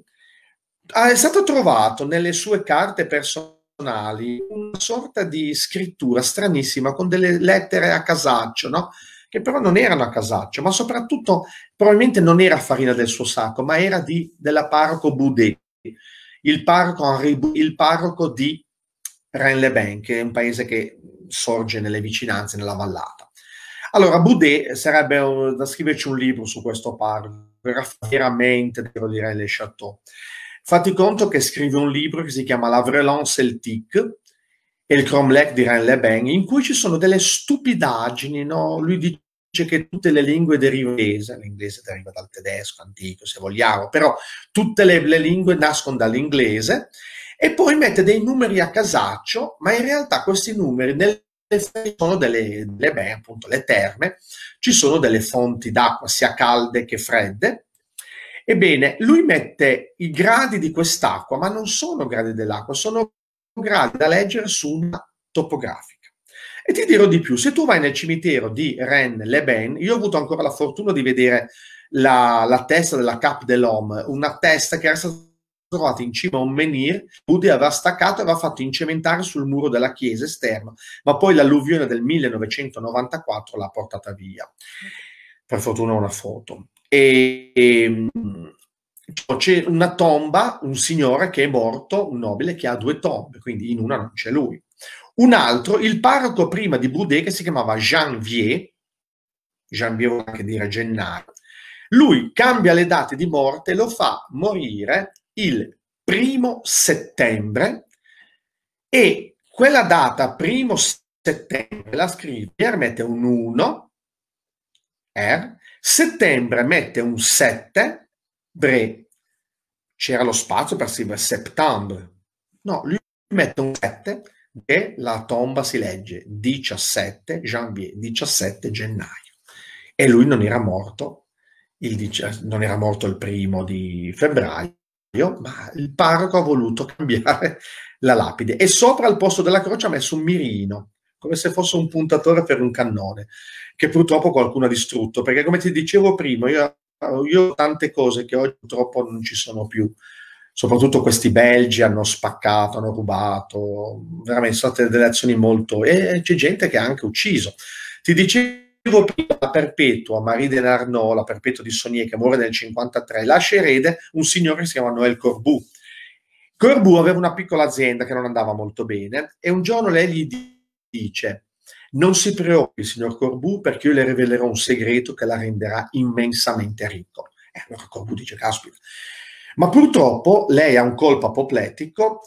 [SPEAKER 2] è stato trovato nelle sue carte personali una sorta di scrittura stranissima con delle lettere a casaccio, no? che però non erano a casaccio, ma soprattutto probabilmente non era farina del suo sacco, ma era di, della parroco Boudet, il parroco, il parroco di rennes le bain che è un paese che sorge nelle vicinanze, nella vallata. Allora, Boudet sarebbe da scriverci un libro su questo parroco veramente, devo dire, Le Chateau. Fatti conto che scrive un libro che si chiama La Vrelon Celtique e il Cromlech di René Lebeng, in cui ci sono delle stupidaggini, no? Lui dice che tutte le lingue derivese, l'inglese deriva dal tedesco antico se vogliamo, però tutte le, le, lingue nascono dall'inglese e poi mette dei numeri a casaccio, ma in realtà questi numeri nel, sono delle, delle beh, appunto, le terme, ci sono delle fonti d'acqua sia calde che fredde. Ebbene, lui mette i gradi di quest'acqua, ma non sono gradi dell'acqua, sono gradi da leggere su una topografica. E ti dirò di più, se tu vai nel cimitero di Rennes-les-Bains, io ho avuto ancora la fortuna di vedere la, la testa della Cap de l'Homme, una testa che era stata trovata in cima a un menhir, Woody aveva staccato e aveva fatto incementare sul muro della chiesa esterna, ma poi l'alluvione del 1994 l'ha portata via. Per fortuna una foto. E, e ehm, c'è una tomba, un signore che è morto, un nobile che ha due tombe, quindi in una non c'è lui. Un altro, il parroco prima di Boudet, che si chiamava Jean Jean Janvier vuol anche dire gennaio, lui cambia le date di morte, lo fa morire il primo settembre e quella data, primo settembre, la scrive, mette un 1, R, settembre mette un 7, bre, c'era lo spazio per scrivere settembre, no, lui mette un 7 e la tomba si legge 17 janvier, 17 gennaio. E lui non era morto il, non era morto il primo di febbraio, ma il parroco ha voluto cambiare la lapide e sopra al posto della croce ha messo un mirino, come se fosse un puntatore per un cannone, che purtroppo qualcuno ha distrutto, perché come ti dicevo prima, io, io ho tante cose che oggi purtroppo non ci sono più, soprattutto questi belgi hanno spaccato, hanno rubato, veramente sono state delle azioni molto... e c'è gente che ha anche ucciso. Ti dicevo motivo prima la perpetua Marie de Narno, la perpetua di Sonier che muore nel 1953, lascia erede un signore che si chiama Noel Corbu. Corbu aveva una piccola azienda che non andava molto bene e un giorno lei gli dice non si preoccupi signor Corbu perché io le rivelerò un segreto che la renderà immensamente ricco. E eh, allora Corbu dice caspita. Ma purtroppo lei ha un colpo apopletico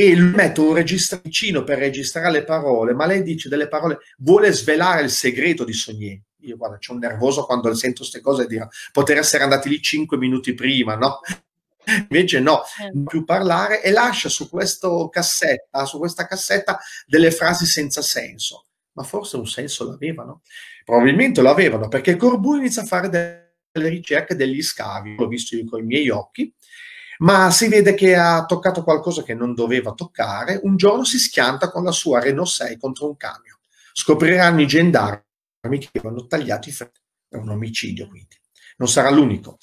[SPEAKER 2] e metto un registricino per registrare le parole, ma lei dice delle parole, vuole svelare il segreto di Sognier. Io guarda, c'ho un nervoso quando sento queste cose e dire poter essere andati lì cinque minuti prima, no? Invece no, eh. non più parlare e lascia su, cassetta, su questa cassetta delle frasi senza senso. Ma forse un senso l'avevano? Probabilmente l'avevano, perché Corbu inizia a fare delle ricerche, degli scavi, l'ho visto io con i miei occhi, ma si vede che ha toccato qualcosa che non doveva toccare, un giorno si schianta con la sua Renault 6 contro un camion. Scopriranno i gendarmi che avevano tagliato i freni. È un omicidio, quindi. Non sarà l'unico.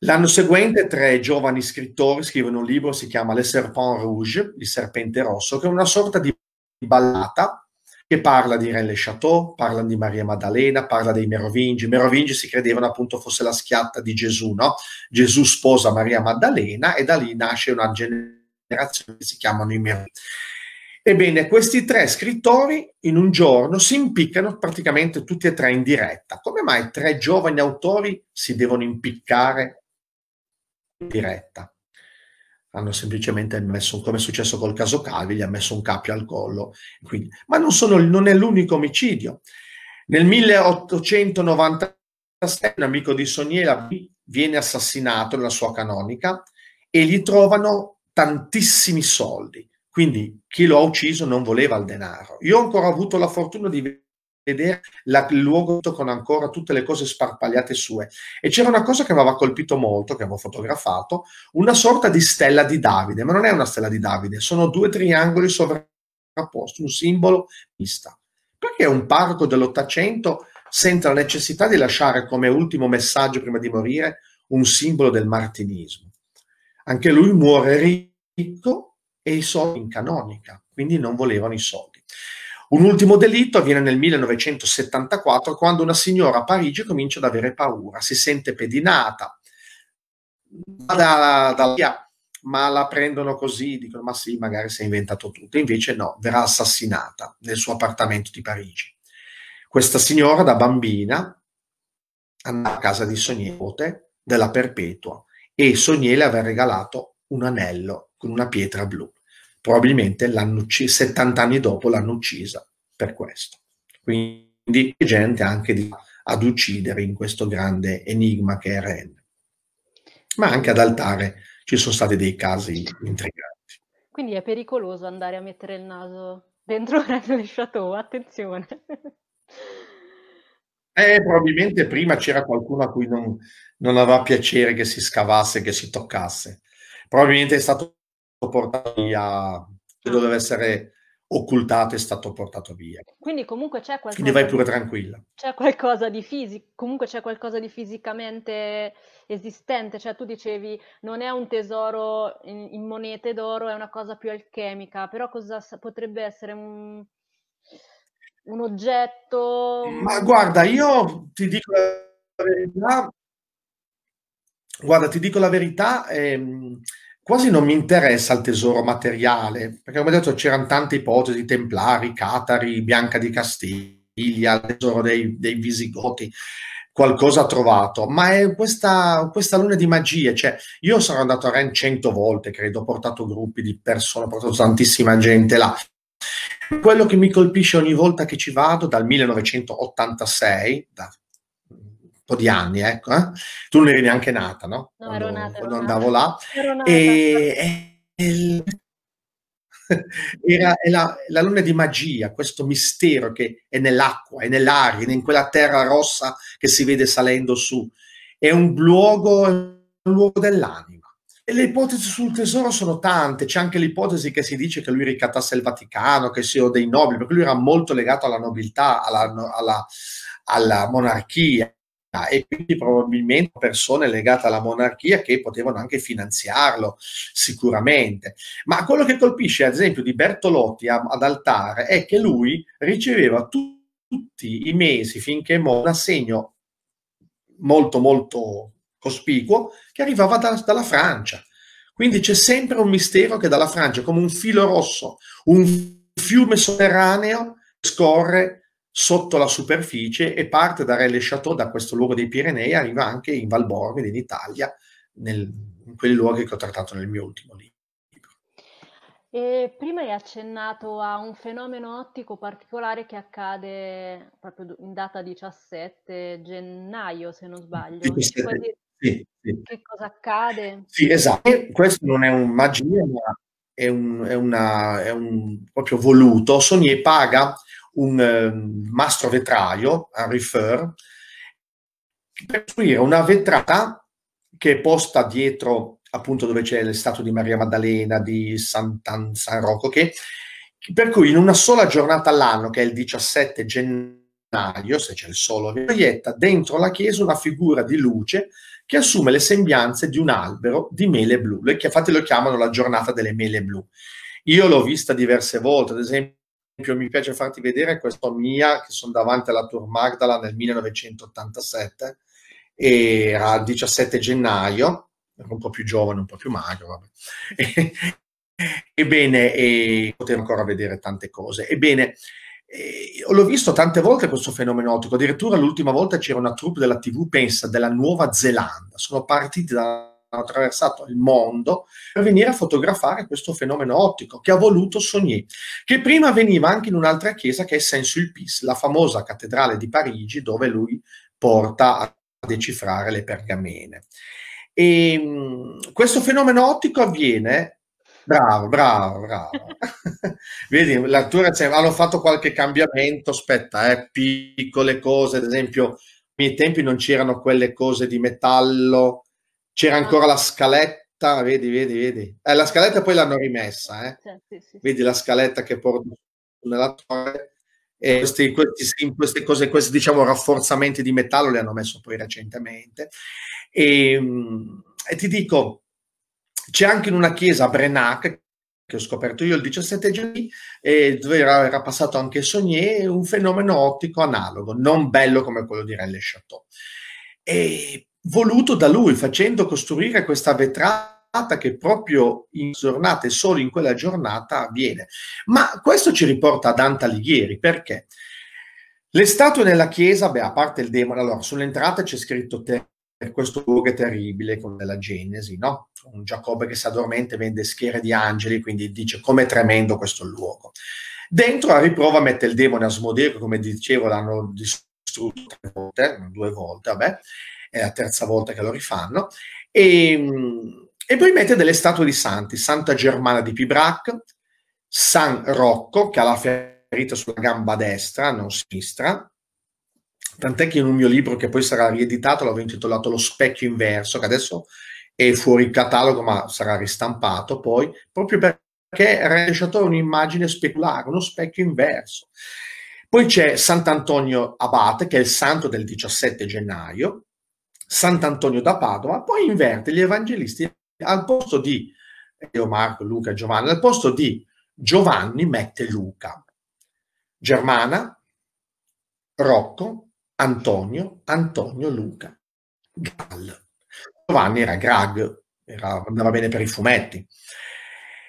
[SPEAKER 2] L'anno seguente tre giovani scrittori scrivono un libro, si chiama Le Serpent Rouge, il serpente rosso, che è una sorta di ballata che parla di René Chateau, parla di Maria Maddalena, parla dei Merovingi. I Merovingi si credevano appunto fosse la schiatta di Gesù, no? Gesù sposa Maria Maddalena e da lì nasce una generazione che si chiamano i Merovingi. Ebbene, questi tre scrittori in un giorno si impiccano praticamente tutti e tre in diretta. Come mai tre giovani autori si devono impiccare in diretta? hanno semplicemente messo, come è successo col caso Calvi, gli ha messo un cappio al collo. Quindi, ma non, sono, non è l'unico omicidio. Nel 1896 un amico di Soniera viene assassinato nella sua canonica e gli trovano tantissimi soldi. Quindi chi lo ha ucciso non voleva il denaro. Io ho ancora avuto la fortuna di vedere il luogo con ancora tutte le cose sparpagliate sue. E c'era una cosa che mi aveva colpito molto, che avevo fotografato, una sorta di stella di Davide, ma non è una stella di Davide, sono due triangoli sovrapposti, un simbolo mista. Perché un parco dell'Ottocento senza la necessità di lasciare come ultimo messaggio prima di morire un simbolo del martinismo? Anche lui muore ricco e i soldi in canonica, quindi non volevano i soldi. Un ultimo delitto avviene nel 1974 quando una signora a Parigi comincia ad avere paura, si sente pedinata, va da, da ma la prendono così, dicono ma sì, magari si è inventato tutto, invece no, verrà assassinata nel suo appartamento di Parigi. Questa signora da bambina andrà a casa di sua nipote della Perpetua e Sogniele aveva regalato un anello con una pietra blu probabilmente 70 anni dopo l'hanno uccisa per questo. Quindi gente anche di, ad uccidere in questo grande enigma che è Ren. Ma anche ad Altare ci sono stati dei casi intriganti.
[SPEAKER 1] Quindi è pericoloso andare a mettere il naso dentro Ren Chateau, attenzione.
[SPEAKER 2] Eh, probabilmente prima c'era qualcuno a cui non, non aveva piacere che si scavasse, che si toccasse. Probabilmente è stato portato via, che doveva ah. essere occultato è stato portato via.
[SPEAKER 1] Quindi comunque c'è qualcosa... Quindi vai pure di... tranquilla. C'è qualcosa di fisico, comunque c'è qualcosa di fisicamente esistente, cioè tu dicevi non è un tesoro in, in monete d'oro, è una cosa più alchemica, però cosa potrebbe essere un, un oggetto...
[SPEAKER 2] Ma guarda, io ti dico la verità, guarda, ti dico la verità, ehm, quasi non mi interessa il tesoro materiale, perché come detto c'erano tante ipotesi, templari, catari, Bianca di Castiglia, il tesoro dei, dei visigoti, qualcosa trovato, ma è questa, questa luna di magie, cioè io sarò andato a Ren cento volte, credo, ho portato gruppi di persone, ho portato tantissima gente là. Quello che mi colpisce ogni volta che ci vado, dal 1986, da po' di anni, ecco. Eh? Tu non eri neanche nata, no? No, quando, ero nata. Quando ero andavo nata. là. Ero nata. E, e, era la, la luna di magia, questo mistero che è nell'acqua, è nell'aria, in quella terra rossa che si vede salendo su. È un luogo, un luogo dell'anima. E le ipotesi sul tesoro sono tante, c'è anche l'ipotesi che si dice che lui ricattasse il Vaticano, che sia dei nobili, perché lui era molto legato alla nobiltà, alla, alla, alla monarchia, Ah, e quindi probabilmente persone legate alla monarchia che potevano anche finanziarlo sicuramente. Ma quello che colpisce ad esempio di Bertolotti ad Altare è che lui riceveva tu- tutti i mesi finché mo- un assegno molto molto cospicuo che arrivava da- dalla Francia. Quindi c'è sempre un mistero che dalla Francia, come un filo rosso, un fiume sotterraneo, scorre sotto la superficie e parte da Relle Chateau, da questo luogo dei Pirenei, arriva anche in Val Borghi, in Italia, nel, in quei luoghi che ho trattato nel mio ultimo libro.
[SPEAKER 1] E prima hai accennato a un fenomeno ottico particolare che accade proprio in data 17 gennaio, se non sbaglio. Sì, sì, sì. Che cosa accade?
[SPEAKER 2] Sì, esatto. Questo non è un magia, ma è un, è una, è un proprio voluto, Sonier paga un eh, mastro vetraio, Henri Feur, per costruire una vetrata che è posta dietro appunto dove c'è il stato di Maria Maddalena, di Sant'An, San Rocco, che, per cui in una sola giornata all'anno, che è il 17 gennaio, se c'è il sole, proietta dentro la chiesa una figura di luce che assume le sembianze di un albero di mele blu. Le, infatti lo chiamano la giornata delle mele blu. Io l'ho vista diverse volte, ad esempio mi piace farti vedere questa Mia che sono davanti alla Tour Magdala nel 1987, era il 17 gennaio, ero un po' più giovane, un po' più magro, Ebbene, e potevo ancora vedere tante cose. Ebbene, e l'ho visto tante volte questo fenomeno ottico, addirittura l'ultima volta c'era una troupe della TV, pensa, della Nuova Zelanda, sono partiti da hanno attraversato il mondo per venire a fotografare questo fenomeno ottico che ha voluto Sognier, che prima veniva anche in un'altra chiesa che è Saint-Sulpice, la famosa cattedrale di Parigi dove lui porta a decifrare le pergamene. E, ehm, questo fenomeno ottico avviene Bravo, bravo, bravo. Vedi, l'altura c'è, cioè, hanno fatto qualche cambiamento, aspetta, eh, piccole cose, ad esempio, nei miei tempi non c'erano quelle cose di metallo, c'era ancora la scaletta, vedi, vedi, vedi. Eh, la scaletta poi l'hanno rimessa, eh. Vedi la scaletta che porta nella torre e questi, questi, queste cose, questi diciamo rafforzamenti di metallo li hanno messo poi recentemente. E, ehm, e ti dico, c'è anche in una chiesa a Brenac, che ho scoperto io il 17 giugno, eh, dove era, era, passato anche Sognier, un fenomeno ottico analogo, non bello come quello di Rennes Chateau. E voluto da lui, facendo costruire questa vetrata che proprio in giornate, solo in quella giornata avviene. Ma questo ci riporta a Dante Alighieri, perché? Le statue nella chiesa, beh, a parte il demone, allora sull'entrata c'è scritto per questo luogo terribile con la Genesi, no? Un Giacobbe che si addormenta e vende schiere di angeli, quindi dice com'è tremendo questo luogo. Dentro a riprova mette il demone Asmodeo, che come dicevo l'hanno distrutto tre volte, due volte, vabbè, è la terza volta che lo rifanno, e, e poi mette delle statue di santi, Santa Germana di Pibrac, San Rocco, che ha la ferita sulla gamba destra, non sinistra, Tant'è che in un mio libro che poi sarà rieditato l'avevo intitolato Lo specchio inverso, che adesso è fuori catalogo ma sarà ristampato poi, proprio perché era è un'immagine speculare, uno specchio inverso. Poi c'è Sant'Antonio Abate, che è il santo del 17 gennaio, Sant'Antonio da Padova, poi inverte gli evangelisti al posto di Io, Marco, Luca, Giovanni, al posto di Giovanni mette Luca, Germana, Rocco, Antonio, Antonio Luca Gall. Giovanni era Grag, era, andava bene per i fumetti.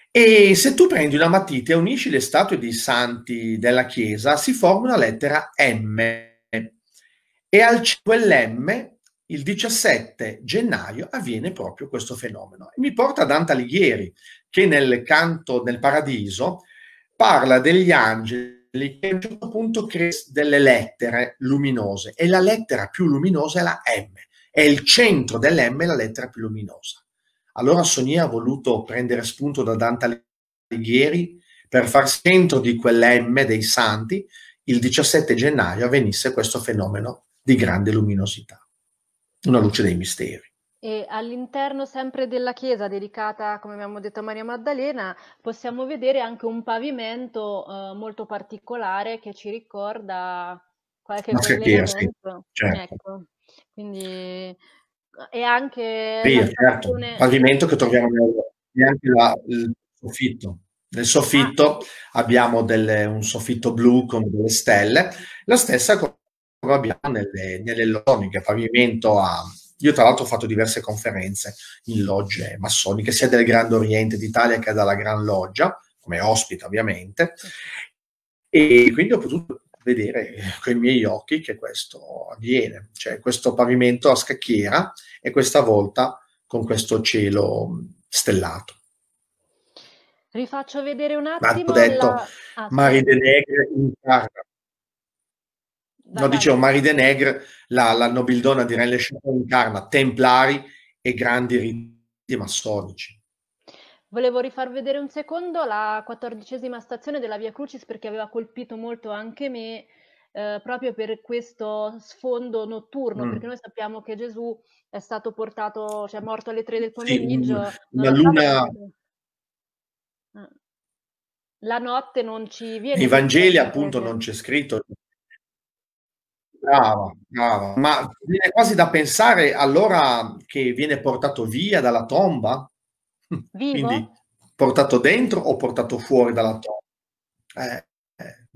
[SPEAKER 2] E se tu prendi una matita e unisci le statue dei santi della Chiesa, si forma una lettera M. E al quell'M, il 17 gennaio, avviene proprio questo fenomeno. E mi porta a Dante Alighieri, che nel canto del Paradiso parla degli angeli gemelli che a un certo punto crea delle lettere luminose e la lettera più luminosa è la M, è il centro dell'M la lettera più luminosa. Allora Sonia ha voluto prendere spunto da Dante Alighieri per far centro di quell'M dei santi il 17 gennaio avvenisse questo fenomeno di grande luminosità, una luce dei misteri. E
[SPEAKER 1] all'interno sempre della chiesa dedicata, come abbiamo detto, a Maria Maddalena, possiamo vedere anche un pavimento eh, molto particolare che ci ricorda qualche no, Sì, certo. Ecco. Quindi e anche sì, certo. alcune...
[SPEAKER 2] pavimento che troviamo e anche la, il soffitto. Nel soffitto ah. abbiamo delle, un soffitto blu con delle stelle, la stessa cosa abbiamo nelle, nelle loniche, pavimento a io tra l'altro ho fatto diverse conferenze in logge massoniche, sia del Grande Oriente d'Italia che dalla Gran Loggia, come ospite ovviamente, e quindi ho potuto vedere con i miei occhi che questo avviene, cioè questo pavimento a scacchiera e questa volta con questo cielo stellato.
[SPEAKER 1] Rifaccio vedere un attimo. Ma detto, la... ah,
[SPEAKER 2] Mari de Negre in carta. No, dicevo, Marie de Negre, la, la nobildonna di René Chateau, incarna templari e grandi riti massonici.
[SPEAKER 1] Volevo rifar vedere un secondo la quattordicesima stazione della Via Crucis perché aveva colpito molto anche me eh, proprio per questo sfondo notturno, mm. perché noi sappiamo che Gesù è stato portato, cioè morto alle tre del pomeriggio. Sì, una luna... Ah. La notte non ci viene. Nei Vangeli appunto non
[SPEAKER 2] c'è scritto Brava, brava. Ma viene quasi da pensare allora che viene portato via dalla tomba? Vivo? Quindi portato dentro o portato fuori dalla tomba? Eh, eh.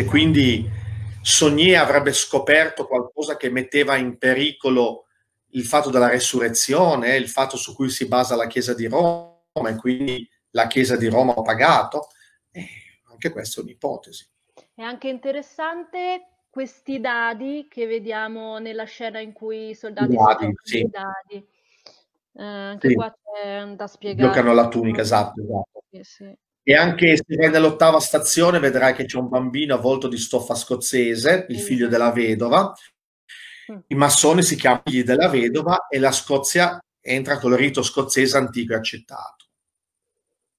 [SPEAKER 2] E quindi Sognier avrebbe scoperto qualcosa che metteva in pericolo il fatto della resurrezione, il fatto su cui si basa la Chiesa di Roma, e quindi la Chiesa di Roma ha pagato. Eh, anche questa è un'ipotesi.
[SPEAKER 1] È anche interessante questi dadi che vediamo nella scena in cui i soldati dadi, sì. i dadi. Eh, anche sì. qua c'è da spiegare. Giocano la tunica,
[SPEAKER 2] esatto. esatto. Sì, sì. E anche se vai nell'ottava stazione vedrai che c'è un bambino avvolto di stoffa scozzese, il figlio della vedova. Mm. I massoni si chiamano figli della vedova e la Scozia entra col rito scozzese antico e accettato.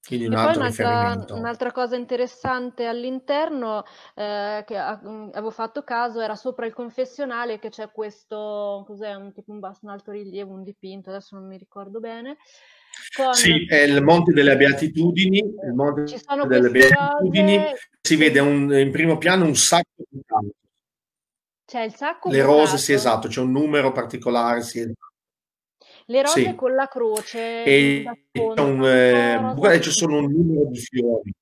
[SPEAKER 2] Quindi un altro un'altra, un'altra,
[SPEAKER 1] cosa interessante all'interno eh, che a, mm, avevo fatto caso era sopra il confessionale che c'è questo, cos'è un tipo un basso, un alto rilievo, un dipinto, adesso non mi ricordo bene. Con... Sì, è il
[SPEAKER 2] Monte delle Beatitudini, il Monte Ci sono delle Beatitudini, cose... si vede un, in primo piano un sacco di
[SPEAKER 1] C'è il sacco Le rose, sì
[SPEAKER 2] esatto, c'è un numero particolare, sì esatto.
[SPEAKER 1] Le rose sì. con la croce. E c'è un, eh, guarda,
[SPEAKER 2] sono un numero di fiori.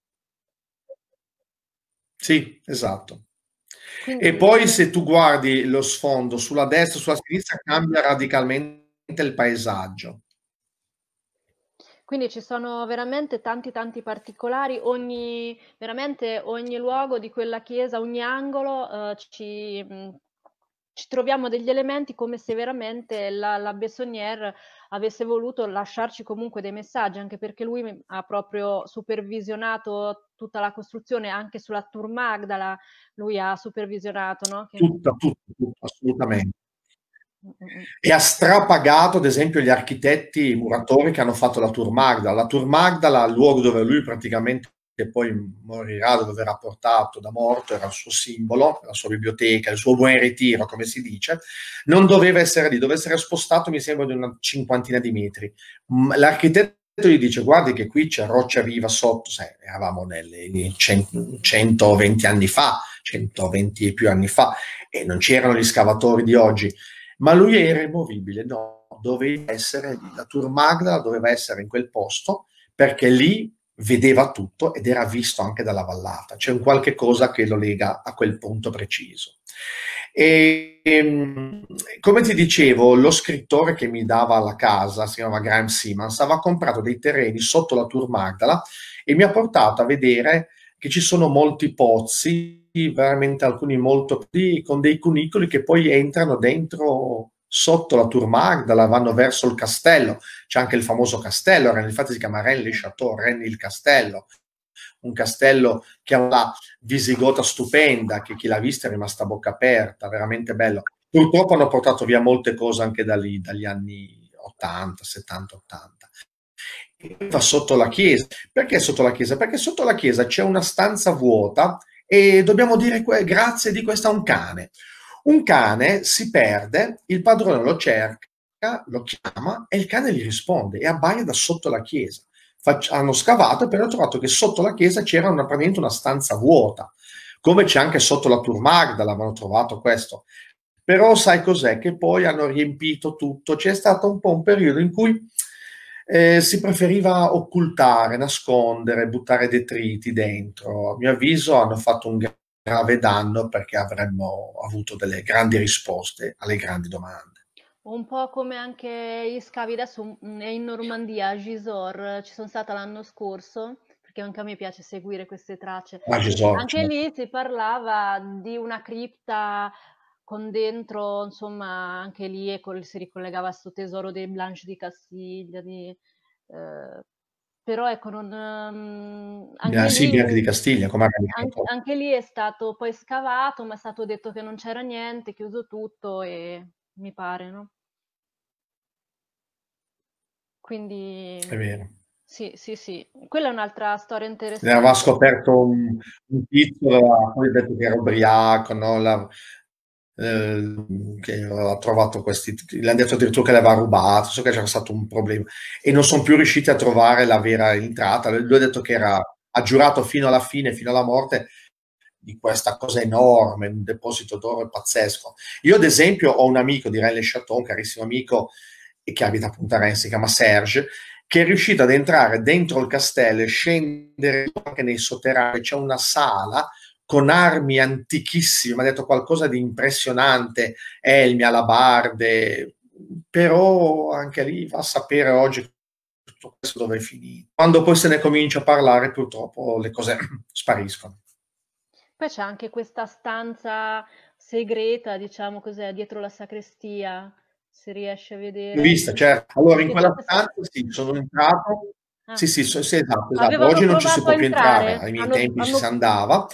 [SPEAKER 2] Sì, esatto. Quindi, e poi diciamo se tu guardi lo sfondo sulla destra sulla sinistra cambia radicalmente il paesaggio.
[SPEAKER 1] Quindi ci sono veramente tanti tanti particolari, ogni, veramente ogni luogo di quella chiesa, ogni angolo eh, ci, mm, ci troviamo degli elementi come se veramente la, la Bessonnier avesse voluto lasciarci comunque dei messaggi, anche perché lui mm, ha proprio supervisionato tutta la costruzione, anche sulla Tour Magdala lui ha supervisionato, no? Che... Tutto,
[SPEAKER 2] tutta, tutta, assolutamente. Mm, mm, e ha strapagato, ad esempio, gli architetti i muratori che hanno fatto la Tour Magdala. La Tour Magdala, il luogo dove lui praticamente che poi morirà dove verrà portato da morto, era il suo simbolo, la sua biblioteca, il suo buon ritiro, come si dice, non doveva essere lì, doveva essere spostato, mi sembra, di una cinquantina di metri. L'architetto gli dice guardi che qui c'è roccia viva sotto, Sai, eravamo nelle 120 anni fa, 120 e più anni fa, e non c'erano gli scavatori di oggi, ma lui era immovibile, no, doveva essere lì, la Tour Magda doveva essere in quel posto, perché lì vedeva tutto ed era visto anche dalla vallata, c'è un qualche cosa che lo lega a quel punto preciso. E, ehm, come ti dicevo, lo scrittore che mi dava la casa, si chiamava Graham Simmons, aveva comprato dei terreni sotto la Tour Magdala e mi ha portato a vedere che ci sono molti pozzi, veramente alcuni molto piccoli, con dei cunicoli che poi entrano dentro sotto la Tourmagda, la vanno verso il castello, c'è anche il famoso castello, infatti si chiama Rennes-le-Château, Rennes il castello, un castello che ha una visigota stupenda, che chi l'ha vista è rimasta a bocca aperta, veramente bello. Purtroppo hanno portato via molte cose anche da lì, dagli anni 80, 70, 80. E va sotto la chiesa. Perché sotto la chiesa? Perché sotto la chiesa c'è una stanza vuota e dobbiamo dire grazie di questo a un cane. Un cane si perde, il padrone lo cerca, lo chiama e il cane gli risponde e abbaia da sotto la chiesa. Facc- hanno scavato e poi hanno trovato che sotto la chiesa c'era una, praticamente una stanza vuota, come c'è anche sotto la Tour Magda, avevano trovato questo. Però sai cos'è? Che poi hanno riempito tutto. C'è stato un po' un periodo in cui eh, si preferiva occultare, nascondere, buttare detriti dentro. A mio avviso hanno fatto un grave danno perché avremmo avuto delle grandi risposte alle grandi domande.
[SPEAKER 1] Un po' come anche gli scavi adesso mm, in Normandia, a Gisor, ci sono stata l'anno scorso, perché anche a me piace seguire queste tracce. Ah, Gisors, anche lì si parlava di una cripta con dentro, insomma, anche lì e ecco, si ricollegava a questo tesoro dei Blanche di Castiglia, di, eh, però ecco, non, mhmm, anche, ah, lì, sì,
[SPEAKER 2] Castiglia, anche,
[SPEAKER 1] ecco. anche, lì, è stato poi scavato, ma è stato detto che non c'era niente, chiuso tutto e mi pare, no? Quindi... È vero. Sì, sì, sì. Quella è un'altra storia interessante. aveva
[SPEAKER 2] scoperto un, un tizio, poi detto che era ubriaco, no? La, Ehm, che ha trovato questi, gli hanno detto addirittura che l'aveva rubato, so che c'era stato un problema e non sono più riusciti a trovare la vera entrata. Lui ha detto che era, ha giurato fino alla fine, fino alla morte di questa cosa enorme, un deposito d'oro pazzesco. Io ad esempio ho un amico di Rennes Chateau, un carissimo amico e che abita a Punta Rennes, si chiama Serge, che è riuscito ad entrare dentro il castello e scendere anche nei sotterranei, c'è una sala con armi antichissime, ha detto qualcosa di impressionante, elmi, alabarde, però anche lì va a sapere oggi tutto questo dove è finito. Quando poi se ne comincia a parlare purtroppo le cose spariscono.
[SPEAKER 1] Poi c'è anche questa stanza segreta, diciamo cos'è, dietro la sacrestia, se riesce a vedere. L'ho vista, certo. Allora in quella
[SPEAKER 2] stanza sì, sono entrato. Ah. Sì, sì, sì, esatto, esatto. Oggi non ci si può più entrare, ai miei hanno, tempi hanno... ci si andava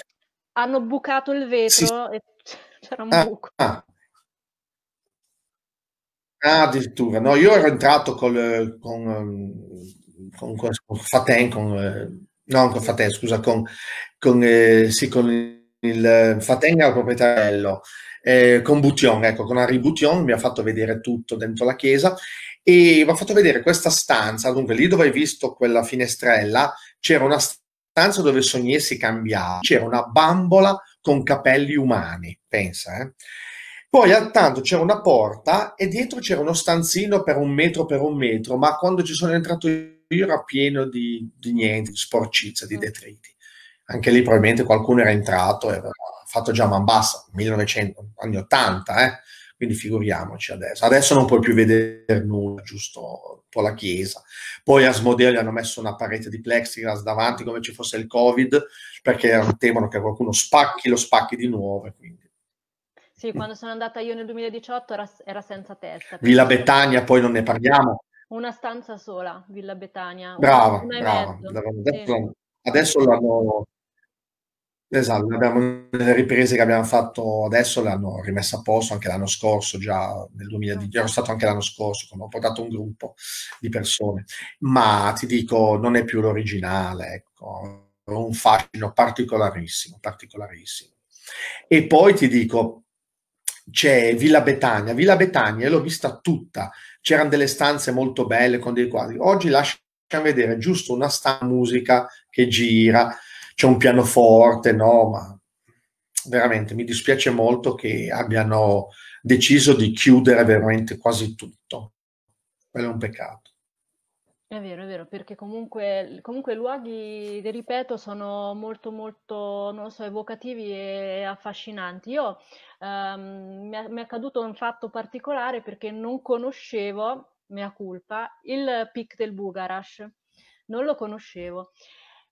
[SPEAKER 1] hanno bucato il vetro sì. e c'era un ah, buco.
[SPEAKER 2] Ah. ah. addirittura. No, io ero entrato col, con, ehm, con, con, con Faten, con, eh, non con Faten, scusa, con, con, eh, sì, con il Faten era il proprietario, eh, con Bution, ecco, con Harry Bution, mi ha fatto vedere tutto dentro la chiesa e mi ha fatto vedere questa stanza, dunque lì dove hai visto quella finestrella c'era una stanza stanza dove Sognier si cambiava c'era una bambola con capelli umani, pensa. Eh? Poi accanto c'era una porta e dietro c'era uno stanzino per un metro per un metro, ma quando ci sono entrato io era pieno di, di niente, di sporcizia, di mm. detriti. Anche lì probabilmente qualcuno era entrato e aveva fatto già man bassa, 1900, anni 80, eh? quindi figuriamoci adesso. Adesso non puoi più vedere nulla, giusto? Un po' la chiesa. Poi a Smodeo gli hanno messo una parete di plexiglass davanti come ci fosse il Covid, perché temono che qualcuno spacchi, lo spacchi di nuovo. Quindi.
[SPEAKER 1] Sì, quando sono andata io nel 2018 era, era senza testa. Villa Betania,
[SPEAKER 2] poi non ne parliamo.
[SPEAKER 1] Una stanza sola, Villa Betania. Brava, brava. Adesso,
[SPEAKER 2] sì. adesso l'hanno Esatto, abbiamo, le riprese che abbiamo fatto adesso le hanno rimesse a posto anche l'anno scorso, già nel 2010, ero stato anche l'anno scorso, quando ho portato un gruppo di persone, ma ti dico, non è più l'originale, ecco, un fascino particolarissimo, particolarissimo. E poi ti dico, c'è Villa Betania, Villa Betania l'ho vista tutta, c'erano delle stanze molto belle con dei quadri, oggi lasciamo vedere giusto una stanza musica che gira, c'è un pianoforte, no? Ma veramente mi dispiace molto che abbiano deciso di chiudere veramente quasi tutto. Quello è un peccato.
[SPEAKER 1] È vero, è vero, perché comunque, comunque i luoghi, ripeto, sono molto, molto, so, evocativi e affascinanti. Io ehm, mi, è, accaduto un fatto particolare perché non conoscevo, mea culpa, il Pic del Bugarash. non lo conoscevo.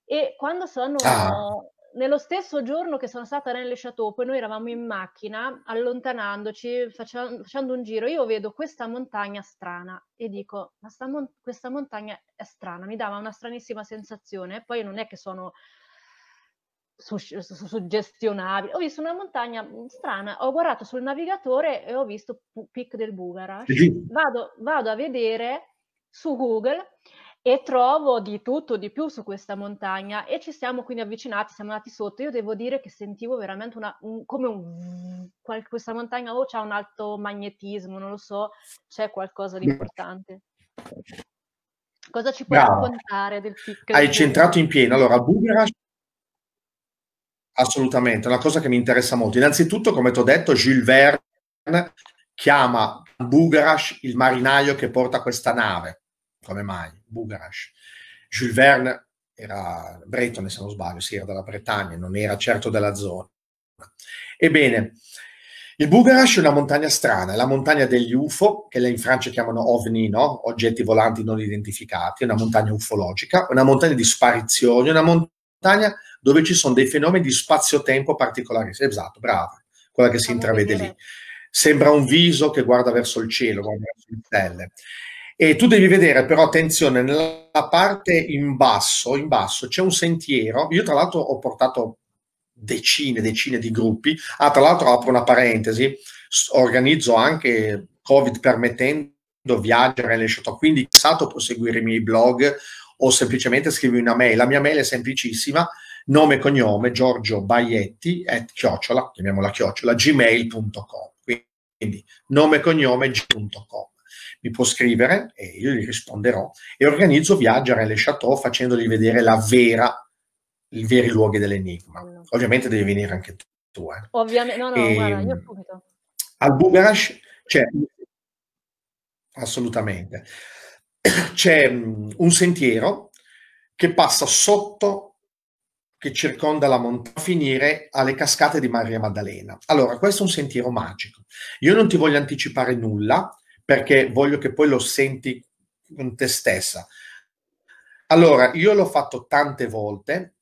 [SPEAKER 1] E quando sono ah. nello stesso giorno che sono stata nelle Chateau, poi noi eravamo in macchina, allontanandoci, faccia, facendo un giro, io vedo questa montagna strana e dico, ma sta mon- questa montagna è strana, mi dava una stranissima sensazione, poi non è che sono suggestionabile. Ho visto una montagna mm, strana, ho guardato sul navigatore e ho visto P- Pic del Bugarash. Vado, vado, a vedere su Google e trovo di tutto, di più su questa montagna e ci siamo quindi avvicinati, siamo andati sotto. Io devo dire che sentivo veramente una, un, come un, questa montagna o oh, c'è un alto magnetismo, non lo so, c'è qualcosa di importante. Cosa ci puoi raccontare del piccolo? Hai centrato
[SPEAKER 2] in pieno. Allora, Bugarash assolutamente, è una cosa che mi interessa molto. Innanzitutto, come ti ho detto, Jules Verne chiama Bugarash il marinaio che porta questa nave come mai? Bugarash. Jules Verne era bretone, se non sbaglio, sì, era dalla Bretagna, non era certo della zona. Ebbene, il Bugarash è una montagna strana, è la montagna degli UFO, che in Francia chiamano OVNI, no? oggetti volanti non identificati, è una montagna ufologica, una montagna di sparizioni, una montagna dove ci sono dei fenomeni di spazio-tempo particolari. Esatto, brava, quella che si intravede lì. Sembra un viso che guarda verso il cielo, guarda verso le stelle. E tu devi vedere però, attenzione, nella parte in basso, in basso c'è un sentiero. Io tra l'altro ho portato decine e decine di gruppi. Ah, tra l'altro apro una parentesi, organizzo anche, Covid permettendo, viaggi a Shot. Quindi chissà, può seguire i miei blog o semplicemente scrivi una mail. La mia mail è semplicissima, nome e cognome, Giorgio Baietti, at chiocciola, chiamiamola chiocciola, gmail.com. Quindi nome e cognome, g.com mi può scrivere e io gli risponderò. E organizzo viaggi a Rennes Chateau facendogli vedere la vera, i veri luoghi dell'enigma. No. Ovviamente devi venire anche tu. Eh.
[SPEAKER 1] Ovviamente, no, no, e, guarda, io ehm,
[SPEAKER 2] Al Bugarash c'è... Assolutamente. C'è mm, un sentiero che passa sotto che circonda la montagna, finire alle cascate di Maria Maddalena. Allora, questo è un sentiero magico. Io non ti voglio anticipare nulla perché voglio che poi lo senti con te stessa. Allora, io l'ho fatto tante volte.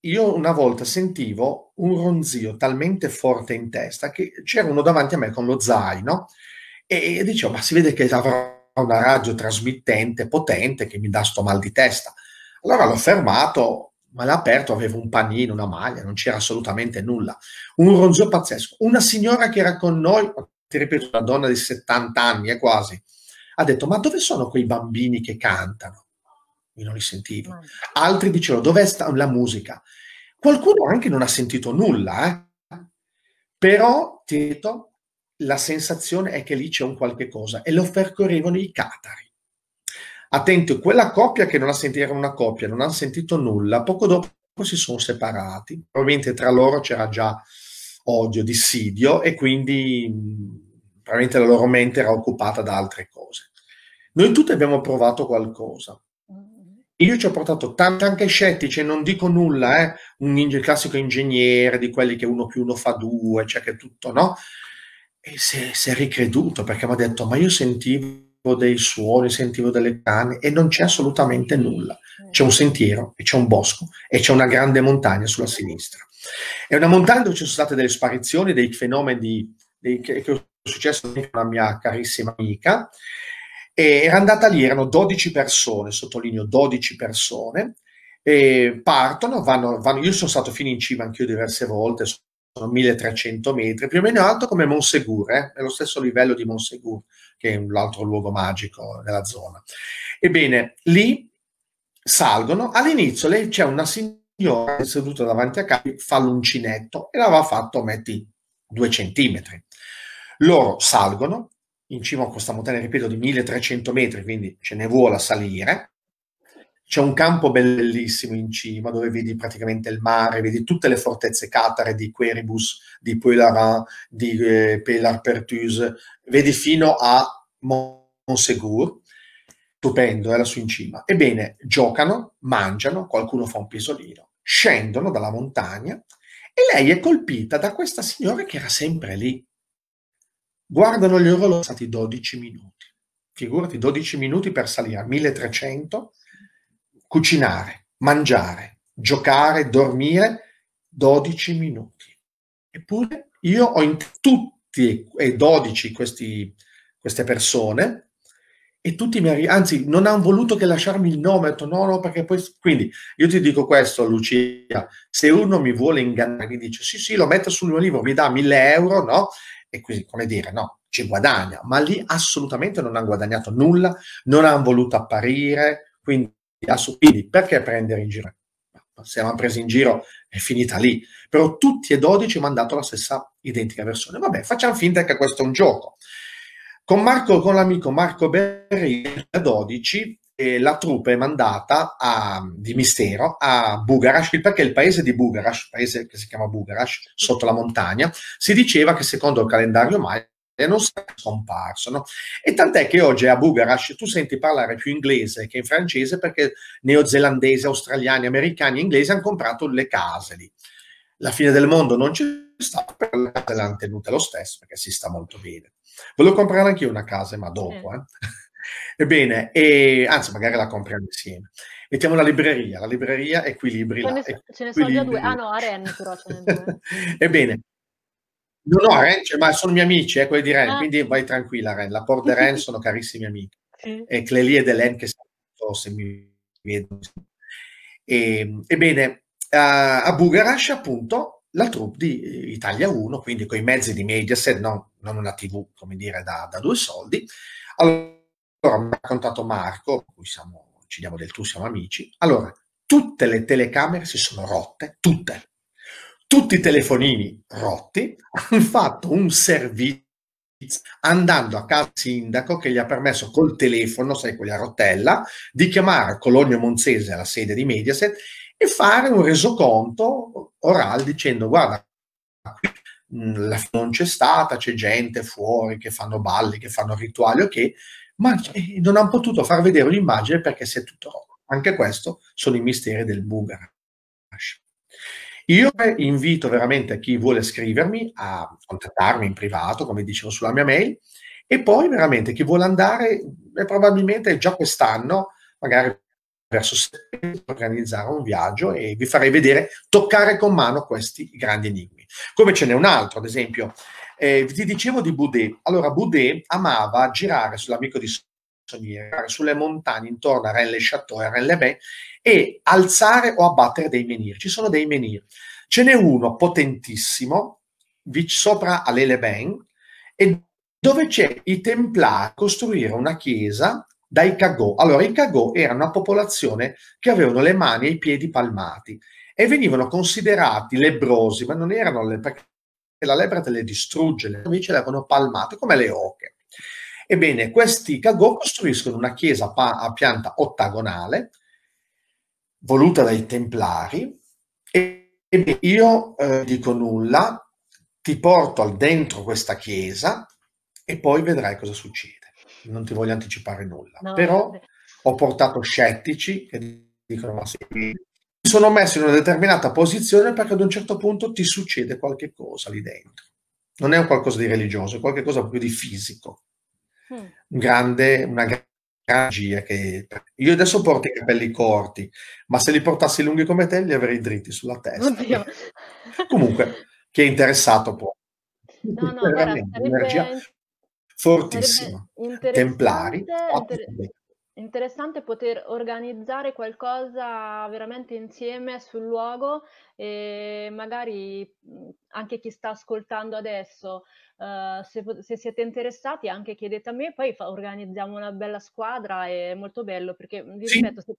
[SPEAKER 2] Io una volta sentivo un ronzio talmente forte in testa che c'era uno davanti a me con lo zaino e dicevo, ma si vede che avrà una radio trasmittente potente che mi dà sto mal di testa. Allora l'ho fermato, ma l'ha aperto, avevo un panino, una maglia, non c'era assolutamente nulla. Un ronzio pazzesco. Una signora che era con noi, ti ripeto, una donna di 70 anni, è eh, quasi, ha detto, ma dove sono quei bambini che cantano? Io non li sentivo. Mm. Altri dicevano, dov'è la musica? Qualcuno anche non ha sentito nulla, eh? però, ti ripeto, la sensazione è che lì c'è un qualche cosa e lo percorrevano i catari. Attento, quella coppia che non ha sentito, era una coppia, non ha sentito nulla, poco dopo si sono separati, probabilmente tra loro c'era già odio, dissidio e quindi veramente la loro mente era occupata da altre cose. Noi tutti abbiamo provato qualcosa. Io ci ho portato tanti anche scettici e non dico nulla, eh? un ing- classico ingegnere di quelli che uno più uno fa due, cioè che tutto, no? E si è ricreduto perché mi ha detto, ma io sentivo dei suoni, sentivo delle canne e non c'è assolutamente nulla. C'è un sentiero e c'è un bosco e c'è una grande montagna sulla sinistra. È una montagna dove ci sono state delle sparizioni, dei fenomeni dei, che, che ho successo con una mia carissima amica. E era andata lì, erano 12 persone, sottolineo 12 persone, e partono, vanno, vanno, io sono stato fino in cima anch'io diverse volte, sono 1300 metri, più o meno alto come Monsegur, eh? è lo stesso livello di Monsegur, che è l'altro luogo magico della zona. Ebbene, lì salgono, all'inizio lei c'è una signora signora seduta davanti a Capi fa l'uncinetto e l'aveva fatto, metti, due centimetri. Loro salgono in cima a questa montagna, ripeto, di 1300 metri, quindi ce ne vuole salire. C'è un campo bellissimo in cima dove vedi praticamente il mare, vedi tutte le fortezze catare di Queribus, di Pelarin, di eh, Pelar Pertuse, vedi fino a Monsegur, stupendo, era eh, su in cima. Ebbene, giocano, mangiano, qualcuno fa un pisolino scendono dalla montagna e lei è colpita da questa signora che era sempre lì. Guardano gli orologi, sono stati 12 minuti. Figurati, 12 minuti per salire a 1300, cucinare, mangiare, giocare, dormire, 12 minuti. Eppure io ho in tutti e 12 questi, queste persone e tutti mi arrivano, anzi non hanno voluto che lasciarmi il nome, ho detto no, no, perché poi... Quindi io ti dico questo, Lucia, se uno mi vuole ingannare, mi dice sì, sì, lo metto sul mio libro, mi dà mille euro, no? E quindi, come dire, no, ci guadagna, ma lì assolutamente non hanno guadagnato nulla, non hanno voluto apparire, quindi, quindi perché prendere in giro? Siamo presi in giro, è finita lì. Però tutti e 12 mi hanno dato la stessa identica versione. Vabbè, facciamo finta che questo è un gioco. Con, Marco, con l'amico Marco Berri nel 12, eh, la truppa è mandata a, di mistero a Bugarash, perché il paese di Bugarash, il paese che si chiama Bugarash, sotto la montagna, si diceva che secondo il calendario mai non sarebbe scomparso. No? E tant'è che oggi a Bugarash tu senti parlare più inglese che in francese perché neozelandesi, australiani, americani e inglesi hanno comprato le case lì. La fine del mondo non c'è stata, però la l'hanno tenuta lo stesso perché si sta molto bene. Volevo comprare anche io una casa, ma dopo. Eh. eh. Ebbene, e, anzi, magari la compriamo insieme. Mettiamo la libreria, la libreria Equilibri. Ce ne,
[SPEAKER 1] ce ne sono già due. Ah no, a Rennes però ce ne due.
[SPEAKER 2] Ebbene, No, no, Ren, cioè, ma sono miei amici, eh, quelli di Ren, ah. quindi vai tranquilla Ren, la Porte de Ren sono carissimi amici. Sì. E Clélie ed Hélène che sono, se mi vedo. Ehm, ebbene, a, a Bugarascia appunto la troupe di eh, Italia 1, quindi con i mezzi di Mediaset, non, non una tv, come dire, da, da due soldi. Allora mi ha raccontato Marco, cui siamo, ci diamo del tu, siamo amici. Allora, tutte le telecamere si sono rotte, tutte. Tutti i telefonini rotti hanno fatto un servizio andando a casa sindaco che gli ha permesso col telefono, sai quella rotella, di chiamare Colonio Monzese alla sede di Mediaset e fare un resoconto orale dicendo guarda, qui mm, non c'è stata, c'è gente fuori che fanno balli, che fanno rituali, ok, ma eh, non hanno potuto far vedere un'immagine perché si è tutto rotto. Anche questo sono i misteri del Bugarash. Io eh, invito veramente chi vuole scrivermi a contattarmi in privato, come dicevo sulla mia mail, e poi veramente chi vuole andare, eh, probabilmente già quest'anno, magari verso settembre organizzare un viaggio e vi farei vedere, toccare con mano questi grandi enigmi. Come ce n'è un altro, ad esempio, eh, vi dicevo di Boudet. Allora, Boudet amava girare sull'amico di Sognier, sulle montagne intorno a Rennes-les-Châteaux e Rennes-les-Bains e alzare o abbattere dei menhir. Ci sono dei menhir. Ce n'è uno potentissimo, sopra a Bain e dove c'è i templari costruire una chiesa dai Cagò. Allora, i Cagò erano una popolazione che avevano le mani e i piedi palmati e venivano considerati lebrosi, ma non erano le, perché la lebra te le distrugge, le invece le avevano palmate come le oche. Ebbene, questi Cagò costruiscono una chiesa a pianta ottagonale, voluta dai Templari, e, e io eh, dico nulla, ti porto al dentro questa chiesa e poi vedrai cosa succede non ti voglio anticipare nulla, no, però ho portato scettici che dicono ma sì, mi sono messo in una determinata posizione perché ad un certo punto ti succede qualche cosa lì dentro. Non è un qualcosa di religioso, è qualcosa più di fisico. Mm. Un grande, una grande magia che io adesso porto i capelli corti, ma se li portassi lunghi come te li avrei dritti sulla testa. Oddio. Comunque, chi è interessato può. No, no, guarda, sarebbe fortissima.
[SPEAKER 1] Templari. Inter- interessante poter organizzare qualcosa veramente insieme sul luogo e magari anche chi sta ascoltando adesso, uh, se, se, siete interessati anche chiedete a me, poi fa, organizziamo una bella squadra, è molto bello perché vi sì. ripeto, se,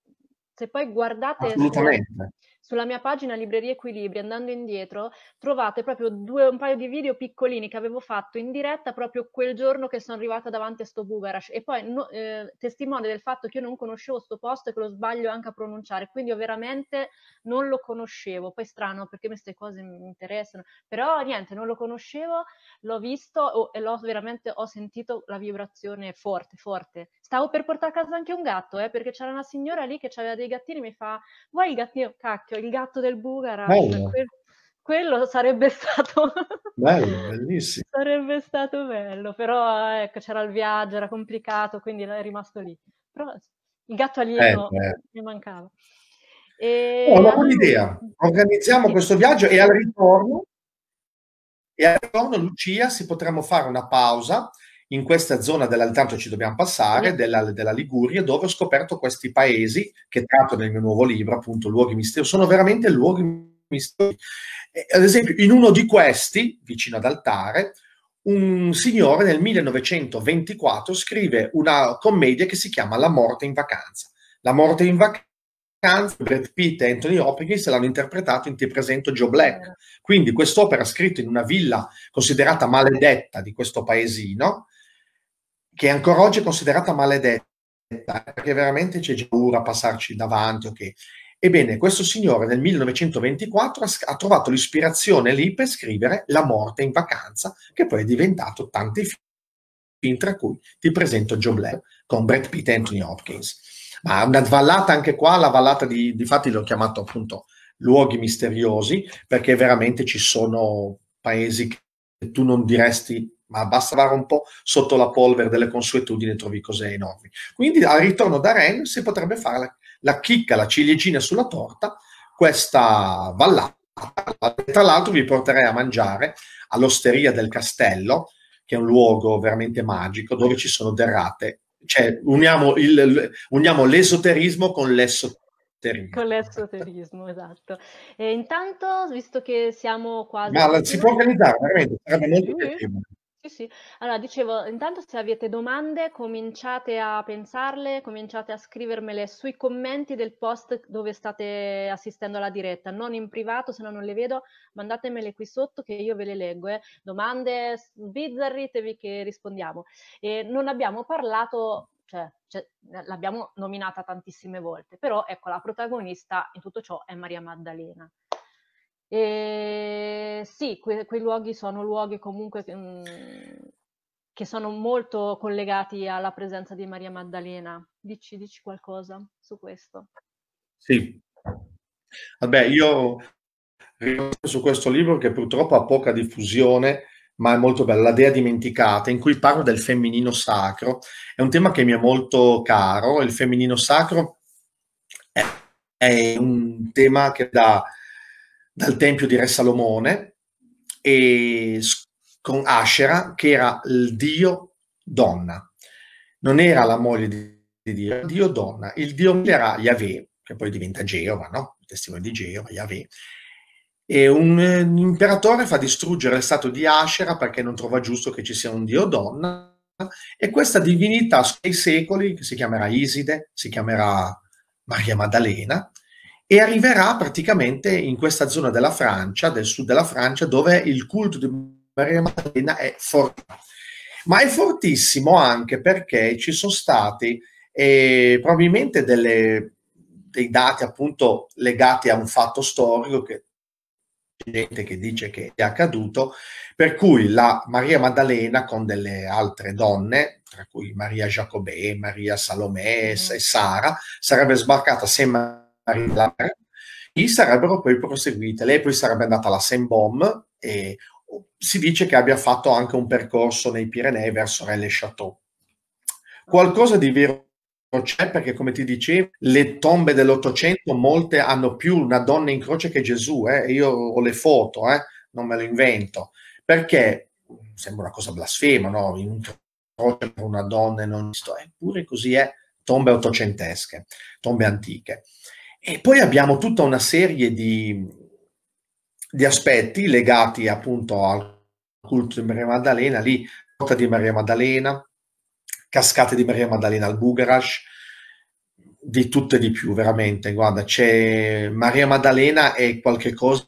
[SPEAKER 1] se, poi guardate... Assolutamente. Se, sulla mia pagina Libreria Equilibri, andando indietro, trovate proprio due, un paio di video piccolini che avevo fatto in diretta proprio quel giorno che sono arrivata davanti a sto Bugarash. E poi no, eh, testimone del fatto che io non conoscevo sto posto e che lo sbaglio anche a pronunciare, quindi io veramente non lo conoscevo. Poi strano perché queste cose mi interessano, però niente, non lo conoscevo, l'ho visto oh, e l'ho veramente ho sentito la vibrazione forte, forte. Stavo per portare a casa anche un gatto, eh, perché c'era una signora lì che aveva dei gattini, mi fa, vuoi il gattino? Cacchio il gatto del Bugara. quello sarebbe stato
[SPEAKER 2] bello, bellissimo.
[SPEAKER 1] sarebbe stato bello, però ecco, c'era il viaggio, era complicato, quindi è rimasto lì. Però il gatto alieno eh, eh. mi mancava. E... Oh, una buona
[SPEAKER 2] idea. Organizziamo sì. questo viaggio e al ritorno, e al ritorno, Lucia, si potremmo fare una pausa in questa zona dell'Altanto ci dobbiamo passare, della, della, Liguria, dove ho scoperto questi paesi che tratto nel mio nuovo libro, appunto, luoghi misteriosi, sono veramente luoghi misteriosi. Ad esempio, in uno di questi, vicino ad Altare, un signore nel 1924 scrive una commedia che si chiama La morte in vacanza. La morte in vacanza, Brad Pitt e Anthony Hopkins l'hanno interpretato in Ti presento Joe Black. Quindi quest'opera scritta in una villa considerata maledetta di questo paesino, che ancora oggi è considerata maledetta, perché veramente c'è già paura a passarci davanti. Okay. Ebbene, questo signore nel 1924 ha trovato l'ispirazione lì per scrivere La morte in vacanza, che poi è diventato tanti film, tra cui ti presento John Blair con Brad Pitt e Anthony Hopkins. Ma una vallata anche qua, la vallata di, di fatti l'ho chiamato appunto luoghi misteriosi, perché veramente ci sono paesi che tu non diresti ma basta andare un po' sotto la polvere delle consuetudini e trovi cose enormi. Quindi al ritorno da Ren si potrebbe fare la, la chicca, la ciliegina sulla torta, questa vallata. Tra l'altro vi porterei a mangiare all'osteria del castello, che è un luogo veramente magico, dove ci sono derrate. Cioè, uniamo, il, uniamo l'esoterismo con l'esoterismo.
[SPEAKER 1] Con l'esoterismo, esatto. E intanto, visto che siamo quasi... Ma si può
[SPEAKER 2] organizzare, veramente, sarebbe molto mm-hmm. piacevole.
[SPEAKER 1] Sì, sì. Allora, dicevo, intanto se avete domande cominciate a pensarle, cominciate a scrivermele sui commenti del post dove state assistendo alla diretta, non in privato se no non le vedo, mandatemele qui sotto che io ve le leggo, eh. domande sbizzarritevi che rispondiamo. E non abbiamo parlato, cioè, cioè eh, l'abbiamo nominata tantissime volte, però ecco la protagonista in tutto ciò è Maria Maddalena. E sì, que- quei luoghi sono luoghi comunque che, mh, mhmm, che, sono molto collegati alla presenza di Maria Maddalena. Dici, dici qualcosa su questo?
[SPEAKER 2] Sì. Vabbè, io ricordo su questo libro che purtroppo ha poca diffusione, ma è molto bella, La Dea dimenticata, in cui parlo del femminino sacro. È un tema che mi è molto caro. Il femminino sacro è, è un tema che da dal Tempio di Re Salomone e con Ashera, che era il dio donna. Non era la moglie di Dio, il dio donna. Il dio era Yahweh, che poi diventa Geova, no? Il testimone di Geova, Yahweh. E un, un imperatore fa distruggere il stato di Ashera perché non trova giusto che ci sia un dio donna e questa divinità nei secoli, che si chiamerà Iside, si chiamerà Maria Maddalena, e arriverà praticamente in questa zona della Francia, del sud della Francia, dove il culto di Maria Maddalena è forte. Ma è fortissimo anche perché ci sono stati eh, probabilmente delle, dei dati appunto legati a un fatto storico che gente che dice che è accaduto, per cui la Maria Maddalena con delle altre donne, tra cui Maria Giacobè, Maria Salomè mm-hmm. e Sara, sarebbe sbarcata sempre ridare, e sarebbero poi proseguite. Lei poi sarebbe andata alla Sembom e oh, si dice che abbia fatto anche un percorso nei Pirenei verso Relle Chateau. Qualcosa di vero c'è perché, come ti dicevo, le tombe dell'Ottocento, molte hanno più una donna in croce che Gesù. Eh? Io ho le foto, eh? non me lo invento, perché sembra una cosa blasfema, no? In croce per una donna non sto, eppure così è. Tombe ottocentesche, tombe antiche. E poi abbiamo tutta una serie di, di aspetti legati appunto al culto di Maria Maddalena, lì Porta di Maria Maddalena, Cascate di Maria Maddalena al Bugarash, di tutto e di più, veramente. Guarda, c'è Maria Maddalena è qualcosa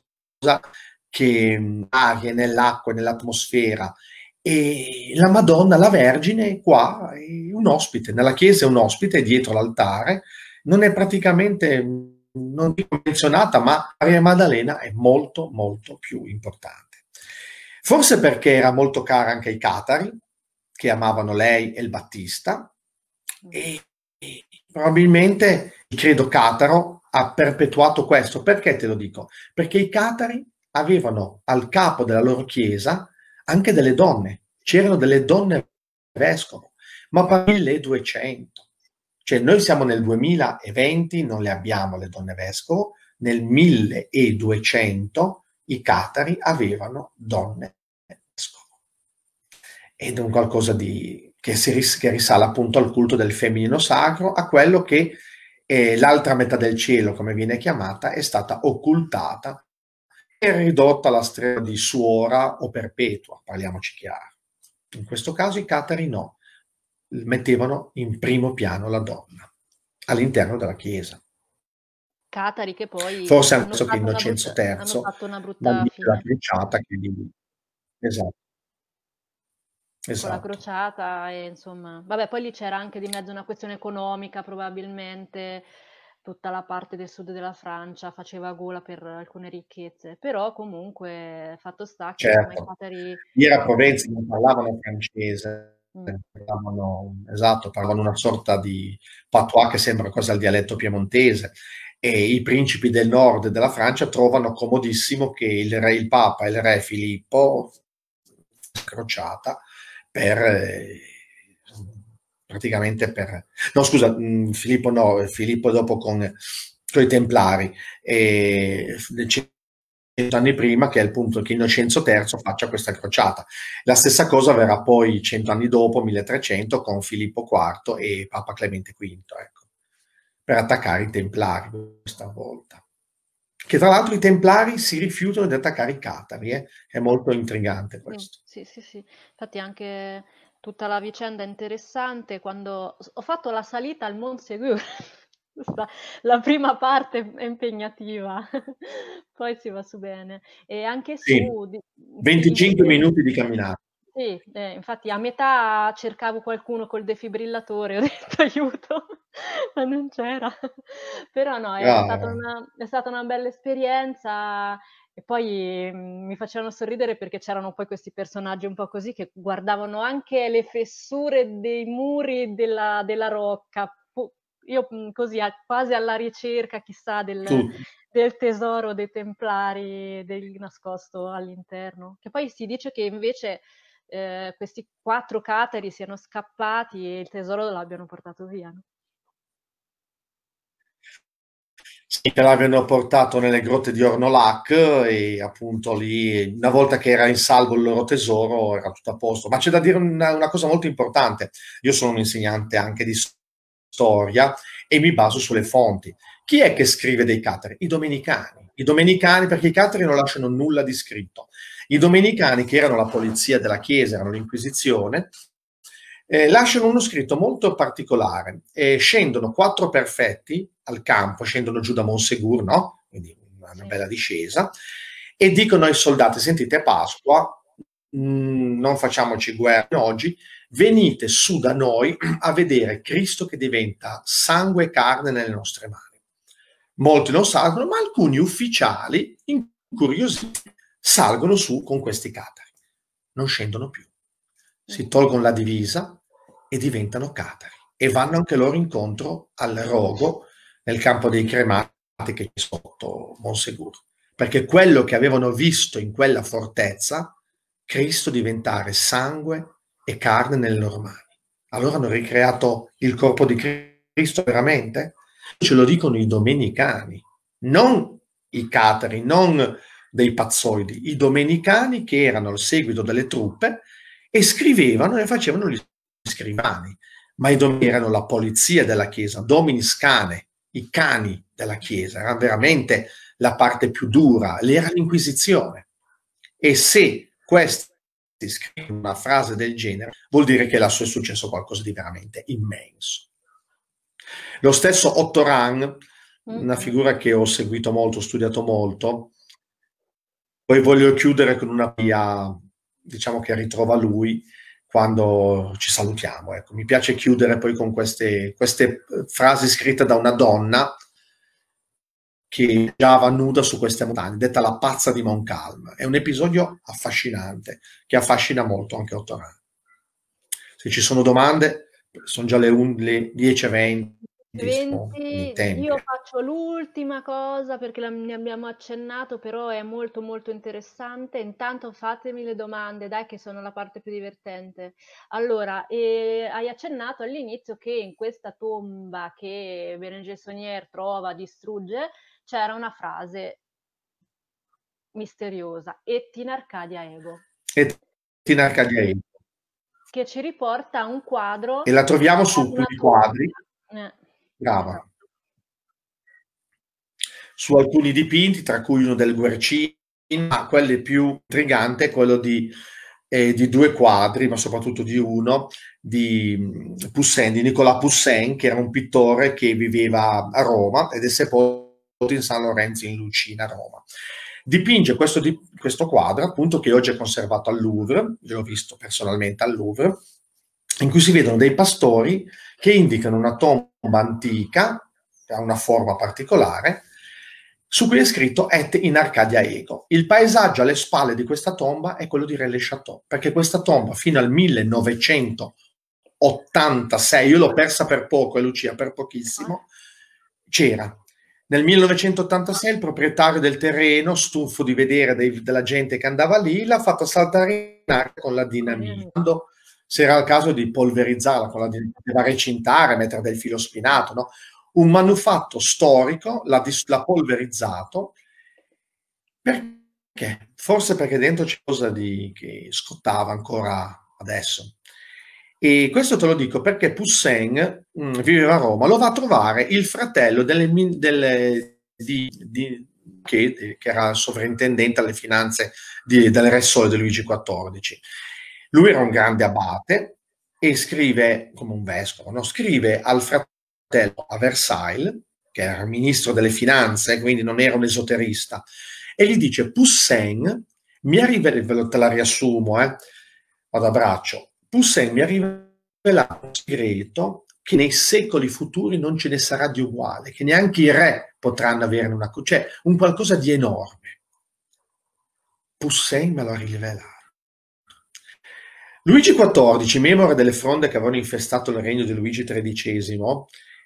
[SPEAKER 2] che aria nell'acqua, nell'atmosfera. E la Madonna, la Vergine, qua è un ospite, nella chiesa è un ospite, è dietro l'altare, non è praticamente, non dico menzionata, ma Maria Maddalena è molto, molto più importante. Forse perché era molto cara anche ai catari, che amavano lei e il Battista, e probabilmente il credo cataro ha perpetuato questo. Perché te lo dico? Perché i catari avevano al capo della loro chiesa anche delle donne, c'erano delle donne vescovo, ma per 1200. Cioè noi siamo nel 2020, non le abbiamo le donne vescovo, nel 1200 i catari avevano donne vescovo. Ed è un qualcosa di, che, ris- che, risale appunto al culto del femminino sacro, a quello che eh, l'altra metà del cielo, come viene chiamata, è stata occultata e ridotta alla stella di suora o perpetua, parliamoci chiaro. In questo caso i catari no, mettevano in primo piano la donna all'interno della Chiesa.
[SPEAKER 1] Catari che poi... Forse hanno anche Innocenzo brutta, III. Hanno fatto una brutta esatto. La
[SPEAKER 2] crociata che lì... Esatto. Esatto. la
[SPEAKER 1] crociata e insomma... Vabbè, poi lì c'era anche di mezzo una questione economica probabilmente, tutta la parte del sud della Francia faceva gola per alcune ricchezze, però comunque fatto sta che certo. i Catari... Lì era Provenza,
[SPEAKER 2] non parlavano francese eh, parlavano, esatto, parlavano una sorta di patois che sembra quasi al dialetto piemontese e i principi del nord della Francia trovano comodissimo che il, re, il Papa e il re Filippo crociata
[SPEAKER 1] per eh,
[SPEAKER 2] praticamente per no scusa mm, Filippo no Filippo dopo con, con i templari e anni prima, che è il punto che Innocenzo III faccia questa crociata. La stessa cosa verrà poi cent'anni dopo, 1300, con Filippo IV e Papa Clemente V, ecco, per attaccare i Templari questa volta. Che tra l'altro i Templari si rifiutano di attaccare i Catari, eh? è molto intrigante questo. Sì,
[SPEAKER 1] sì, sì, infatti anche tutta la vicenda interessante quando ho fatto la salita al Mont la prima parte è impegnativa, poi si va su bene. E anche sì, su...
[SPEAKER 2] 25 di... minuti di camminata.
[SPEAKER 1] Sì, eh, infatti a metà cercavo qualcuno col defibrillatore, ho detto aiuto, ma non c'era. Però no, è, ah. stata una, è stata una bella esperienza e poi mm, mi facevano sorridere perché c'erano poi questi personaggi un po' così che guardavano anche le fessure dei muri della, della rocca io mhmm, così quasi alla ricerca chissà del, del tesoro dei templari del, nascosto all'interno, che poi si dice che invece eh, questi quattro cateri siano scappati e il tesoro l'abbiano portato via. No?
[SPEAKER 2] Sì, che l'avevano portato nelle grotte di Ornolac e appunto lì, una volta che era in salvo il loro tesoro, era tutto a posto. Ma c'è da dire una, una cosa molto importante. Io sono un insegnante anche di storia e mi baso sulle fonti. Chi è che scrive dei catari? I domenicani. I domenicani, perché i catari non lasciano nulla di scritto. I domenicani, che erano la polizia della Chiesa, erano l'Inquisizione, eh, lasciano uno scritto molto particolare. Eh, scendono quattro perfetti al campo, scendono giù da Monsegur, no? Quindi una bella discesa, e dicono ai soldati, sentite, a Pasqua mh, mm, non facciamoci guerra oggi, venite su da noi a vedere Cristo che diventa sangue e carne nelle nostre mani. Molti non salgono, ma alcuni ufficiali incuriositi salgono su con questi catari. Non scendono più. Si tolgono la divisa e diventano catari e vanno anche loro incontro al rogo nel campo dei cremati che c'è sotto Monsegur. Perché quello che avevano visto in quella fortezza, Cristo diventare sangue e carne nelle loro mani. Allora hanno ricreato il corpo di Cristo veramente? Ce lo dicono i domenicani, non i catari, non dei pazzoidi, i domenicani che erano al seguito delle truppe e scrivevano e facevano gli scrivani, ma i domini erano la polizia della Chiesa, dominis cane, i cani della Chiesa, era veramente la parte più dura, era l'Inquisizione. E se questi ti scrive una frase del genere, vuol dire che lassù è successo qualcosa di veramente immenso. Lo stesso Otto Rang, mm. una figura che ho seguito molto, ho studiato molto, poi voglio chiudere con una via, diciamo che ritrova lui quando ci salutiamo. Ecco. Mi piace chiudere poi con queste, queste eh, frasi scritte da una donna, che già va nuda su queste montagne, detta la pazza di Mount Calm. È un episodio affascinante, che affascina molto anche Ottoran. Se ci sono domande, sono già le, un, le 10.20. 20, io
[SPEAKER 1] faccio l'ultima cosa perché la, ne abbiamo accennato, però è molto molto interessante. Intanto fatemi le domande, dai che sono la parte più divertente. Allora, eh, hai accennato all'inizio che in questa tomba che Berengé Sonier trova, distrugge, c'era una frase misteriosa, et in Arcadia ego.
[SPEAKER 2] Et in Arcadia ego.
[SPEAKER 1] Che ci riporta a un quadro. E la troviamo su tutti i quadri. Eh.
[SPEAKER 2] Brava. Su alcuni dipinti, tra cui uno del Guercino, ma quello più intrigante è quello di, eh, di, due quadri, ma soprattutto di uno, di mm, Poussin, di Nicolas Poussin, che era un pittore che viveva a Roma ed è sepolto in San Lorenzo in Lucina, Roma. Dipinge questo, questo quadro, appunto, che oggi è conservato al Louvre, l'ho visto personalmente al Louvre, in cui si vedono dei pastori che indicano una tomba antica, che ha una forma particolare, su cui è scritto Et in Arcadia Ego. Il paesaggio alle spalle di questa tomba è quello di Re Le Chateau, perché questa tomba fino al 1986, io l'ho persa per poco e eh, Lucia per pochissimo, c'era. Nel 1986 il proprietario del terreno, stufo di vedere dei, della gente che andava lì, l'ha fatto saltare in aria con la dinamita. Se era il caso di polverizzarla con la dinamita, recintare, mettere del filo spinato. No? Un manufatto storico l'ha, dis- l'ha polverizzato perché? Forse perché dentro c'è qualcosa di, che scottava ancora adesso. E questo te lo dico perché Poussin mh, mm, viveva a Roma, lo va a trovare il fratello delle, delle, di, di, che, che, era sovrintendente alle finanze di, del Re Sole di Luigi XIV. Lui era un grande abate e scrive, come un vescovo, no? scrive al fratello a Versailles, che era ministro delle finanze, quindi non era un esoterista, e gli dice Poussin mi arriva, rivelato, te la riassumo, eh, vado a braccio, Poussin mi ha rivelato un segreto che nei secoli futuri non ce ne sarà di uguale, che neanche i re potranno averne una, cioè un qualcosa di enorme. Poussin me lo ha rivelato. Luigi XIV, memore delle fronde che avevano infestato il regno di Luigi XIII,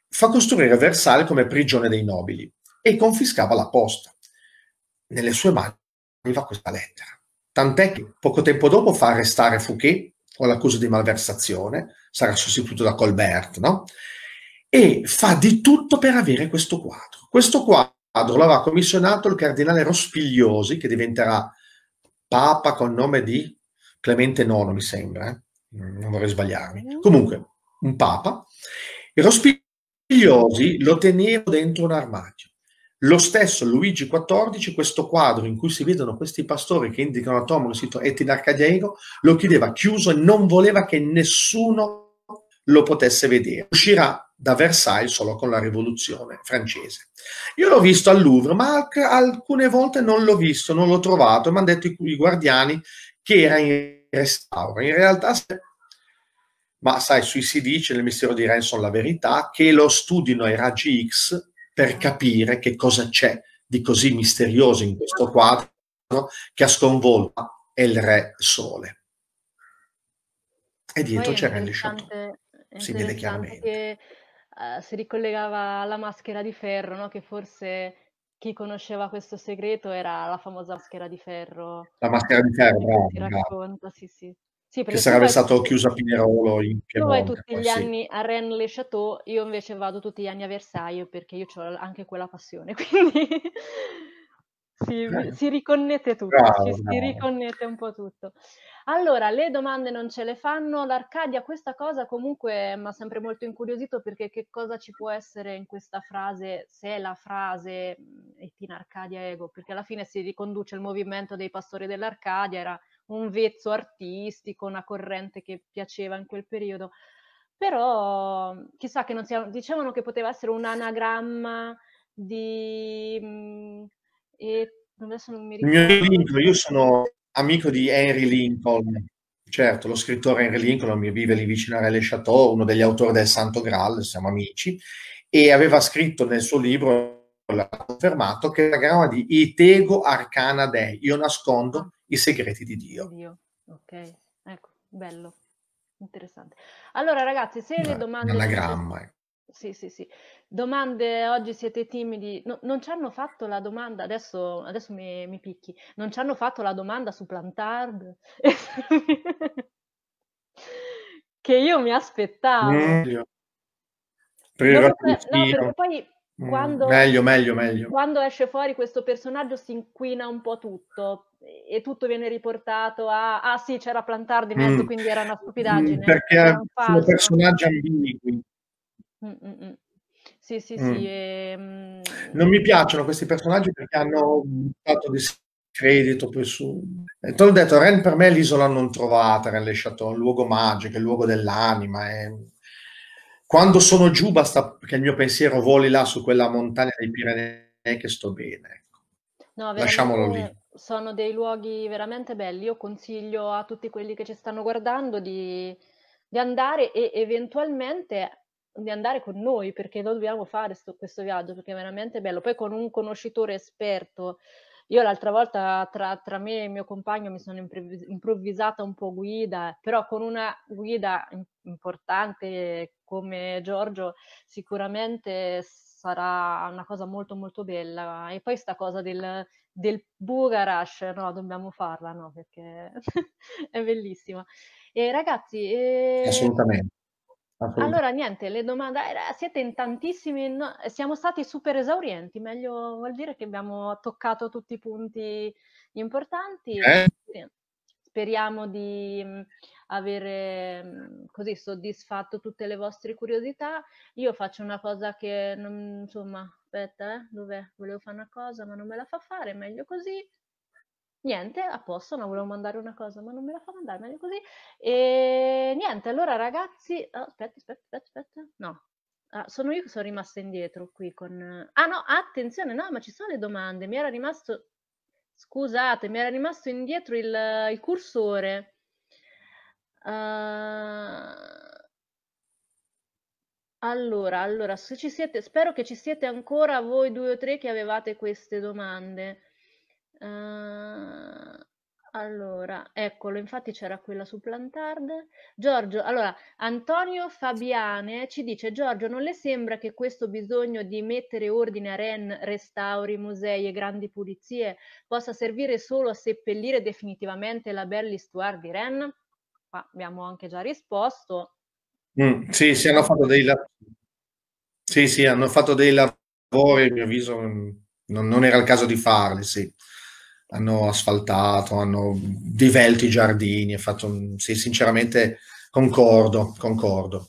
[SPEAKER 2] fa costruire Versailles come prigione dei nobili e confiscava la posta. Nelle sue mani arriva questa lettera. Tant'è che poco tempo dopo fa arrestare Fouquet o l'accusa di malversazione, sarà sostituito da Colbert, no? E fa di tutto per avere questo quadro. Questo quadro l'aveva commissionato il cardinale Rospigliosi, che diventerà papa con nome di Clemente IX, mi sembra, eh? non vorrei sbagliarmi. Mm. Comunque, un papa. E Rospigliosi lo teneva dentro un armadio lo stesso Luigi XIV, questo quadro in cui si vedono questi pastori che indicano a Tomolo sito Etin Arcadeico, lo chiedeva chiuso e non voleva che nessuno lo potesse vedere. Uscirà da Versailles solo con la rivoluzione francese. Io l'ho visto al Louvre, ma alcune volte non l'ho visto, non l'ho trovato, mi hanno detto i, guardiani che era in restauro. In realtà, ma sai, sui si dice nel mistero di Ransom la verità, che lo studino ai raggi X per capire che cosa c'è di così misterioso in questo quadro che ha sconvolto il re Sole. E dietro Poi c'era il
[SPEAKER 1] Chateau, si vede chiaramente. Che, uh, si ricollegava alla maschera di ferro, no? che forse chi conosceva questo segreto era la famosa maschera di ferro. La maschera di ferro, bravo. Si racconta, bravo. sì, sì. Sì, che sarebbe stato chiuso a
[SPEAKER 2] Pinerolo in Piemonte. Tu vai tutti gli sì. anni
[SPEAKER 1] a Rennes-le-Château, io invece vado tutti gli anni a Versailles perché io ho anche quella passione, quindi si, eh. si, riconnette tutto, bravo, ci, bravo. si riconnette un po' tutto. Allora, le domande non ce le fanno, l'Arcadia questa cosa comunque mi ha sempre molto incuriosito perché che cosa ci può essere in questa frase, se è la frase è in Arcadia Ego, perché alla fine si riconduce il movimento dei pastori dell'Arcadia, era un vezzo artistico, una corrente che piaceva in quel periodo. Però mhmm, chissà che non sia, dicevano che poteva essere un anagramma di... Mh, mhmm, e, adesso non mi ricordo. io sono
[SPEAKER 2] amico di Henry Lincoln, certo, lo scrittore Henry Lincoln mi vive lì vicino a Relais Chateau, uno degli autori del Santo Graal, siamo amici, e aveva scritto nel suo libro l'ha confermato che la grama di Itego Arcana Dei, io nascondo ah i segreti di Dio. Dio.
[SPEAKER 1] Ok, ecco, bello, interessante. Allora ragazzi, se Beh, le domande... Anagramma. Ecco. Sì, sì, sì. Domande, oggi siete timidi. No, non ci hanno fatto la domanda, adesso, adesso mi, mi, picchi, non ci hanno fatto la domanda su Plantard? che io mi aspettavo. Mm. Per no, perché, no, perché poi Mm, quando, meglio, meglio, meglio. Quando esce fuori questo personaggio si inquina un po' tutto e tutto viene riportato a ah sì c'era Plantardi, di mezzo mm. quindi era una stupidaggine. Mm, perché sono personaggi ambigui. Mm, mm, mm, sì, sì, sì. E,
[SPEAKER 2] ehm, non mi piacciono questi personaggi perché hanno un dato di credito poi su... E te l'ho detto, Ren per me è l'isola non trovata, Ren è Chateau, un luogo magico, il luogo dell'anima. È quando sono giù basta che il mio pensiero voli là su quella montagna dei Pirenei che sto bene. Ecco.
[SPEAKER 1] No, Lasciamolo lì. Sono dei luoghi veramente belli. Io consiglio a tutti quelli che ci stanno guardando di, di andare e eventualmente di andare con noi perché lo dobbiamo fare sto, questo viaggio perché è veramente bello. Poi con un conoscitore esperto io l'altra volta tra, tra me e il mio compagno mi sono improvvisata un po' guida, però con una guida importante come Giorgio sicuramente sarà una cosa molto molto bella. E poi sta cosa del, del Bugarash, no, dobbiamo farla, no, perché è bellissima. E ragazzi... E... Ehm, Assolutamente. Allora, niente, le domande era, siete in tantissimi, no, siamo stati super esaurienti, meglio vuol dire che abbiamo toccato tutti i punti importanti. Eh? Speriamo di avere così soddisfatto tutte le vostre curiosità. Io faccio una cosa che, non, insomma, aspetta, eh, dov'è? Volevo fare una cosa, ma non me la fa fare, meglio così niente, a posto, non volevo mandare una cosa, ma non me la fa mandare, meglio così. E niente, allora ragazzi, oh, aspetta, aspetta, aspetta, aspetta, no. Ah, sono io che sono rimasta indietro qui con... Ah no, attenzione, no, ma ci sono le domande, mi era rimasto... Scusate, mi era rimasto indietro il, il cursore. Uh... Allora, allora, se ci siete, spero che ci siete ancora voi due o tre che avevate queste domande. Eh, allora, eccolo, infatti c'era quella su Plantard. Giorgio, allora, Antonio Fabiane ci dice, Giorgio, non le sembra che questo bisogno di mettere ordine a REN, restauri, musei e grandi pulizie possa servire solo a seppellire definitivamente la belle histoire di REN? Qua abbiamo anche già risposto.
[SPEAKER 2] Mm, sì, sì, hanno fatto dei, la... sì, sì, hanno fatto dei lavori, a mio avviso, mm, non, non era il caso di farli, sì hanno asfaltato, hanno divelto i giardini, fatto, sì, sinceramente concordo, concordo.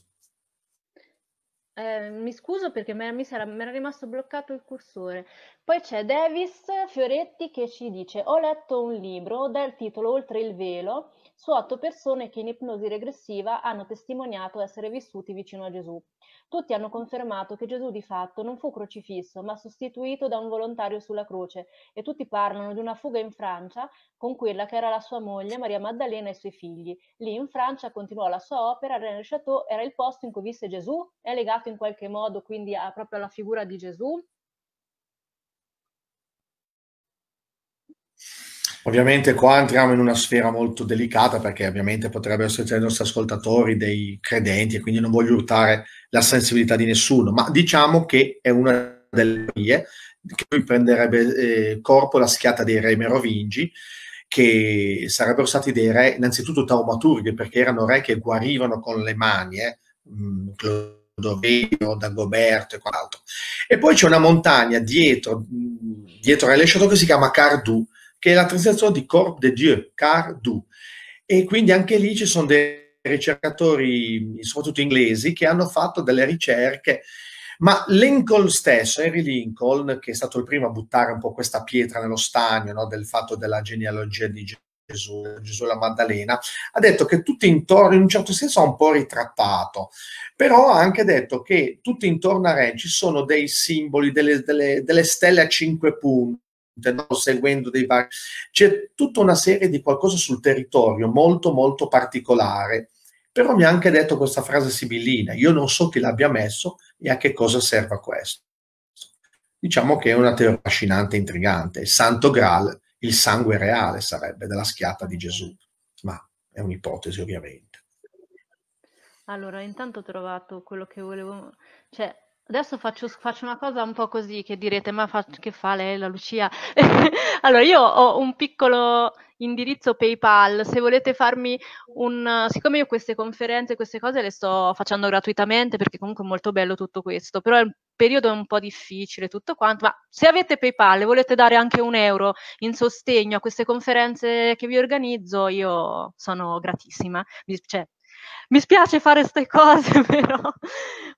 [SPEAKER 1] Eh, mi scuso perché mi era rimasto bloccato il cursore. Poi c'è Davis Fioretti che ci dice: Ho letto un libro dal titolo Oltre il velo su otto persone che in ipnosi regressiva hanno testimoniato essere vissuti vicino a Gesù. Tutti hanno confermato che Gesù di fatto non fu crocifisso, ma sostituito da un volontario sulla croce e tutti parlano di una fuga in Francia con quella che era la sua moglie Maria Maddalena e i suoi figli. Lì in Francia continuò la sua opera, René Chateau era il posto in cui visse Gesù, è legato in qualche modo quindi a, proprio alla figura di Gesù.
[SPEAKER 2] Ovviamente qua entriamo in una sfera molto delicata perché ovviamente potrebbero essere i nostri ascoltatori dei credenti e quindi non voglio urtare la sensibilità di nessuno, ma diciamo che è una delle vie che prenderebbe eh, corpo la schiata dei re merovingi che sarebbero stati dei re innanzitutto taumaturghi perché erano re che guarivano con le mani, eh, mh, mm, Dagoberto e quant'altro. E poi c'è una montagna dietro,
[SPEAKER 1] mm,
[SPEAKER 2] dietro Relesciato che si chiama Cardù che è la transizione di corps de Dieu, car du. E quindi anche lì ci sono dei ricercatori, soprattutto inglesi, che hanno fatto delle ricerche. Ma Lincoln stesso, Henry Lincoln, che è stato il primo a buttare un po' questa pietra nello stagno no, del fatto della genealogia di Gesù, Gesù la Maddalena, ha detto che tutto intorno, in un certo senso, ha un po' ritrattato, però ha anche detto che tutto intorno a Re ci sono dei simboli, delle, delle, delle stelle a cinque punti cioè, seguendo dei vari... C'è tutta una serie di qualcosa sul territorio molto molto particolare, però mi ha anche detto questa frase sibillina, io non so chi l'abbia messo e a che cosa serva questo. Diciamo che è una teoria affascinante, intrigante, il santo Graal, il sangue reale sarebbe della schiatta di Gesù, ma è un'ipotesi ovviamente.
[SPEAKER 1] Allora, intanto ho trovato quello che volevo, cioè Adesso faccio, faccio, una cosa un po' così che direte, ma fa, che fa lei la Lucia? allora, io ho un piccolo indirizzo PayPal, se volete farmi un... siccome io queste conferenze, queste cose le sto facendo gratuitamente perché comunque è molto bello tutto questo, però è un periodo un po' difficile tutto quanto, ma se avete PayPal e volete dare anche un euro in sostegno a queste conferenze che vi organizzo, io sono gratissima, cioè mi spiace fare queste cose, però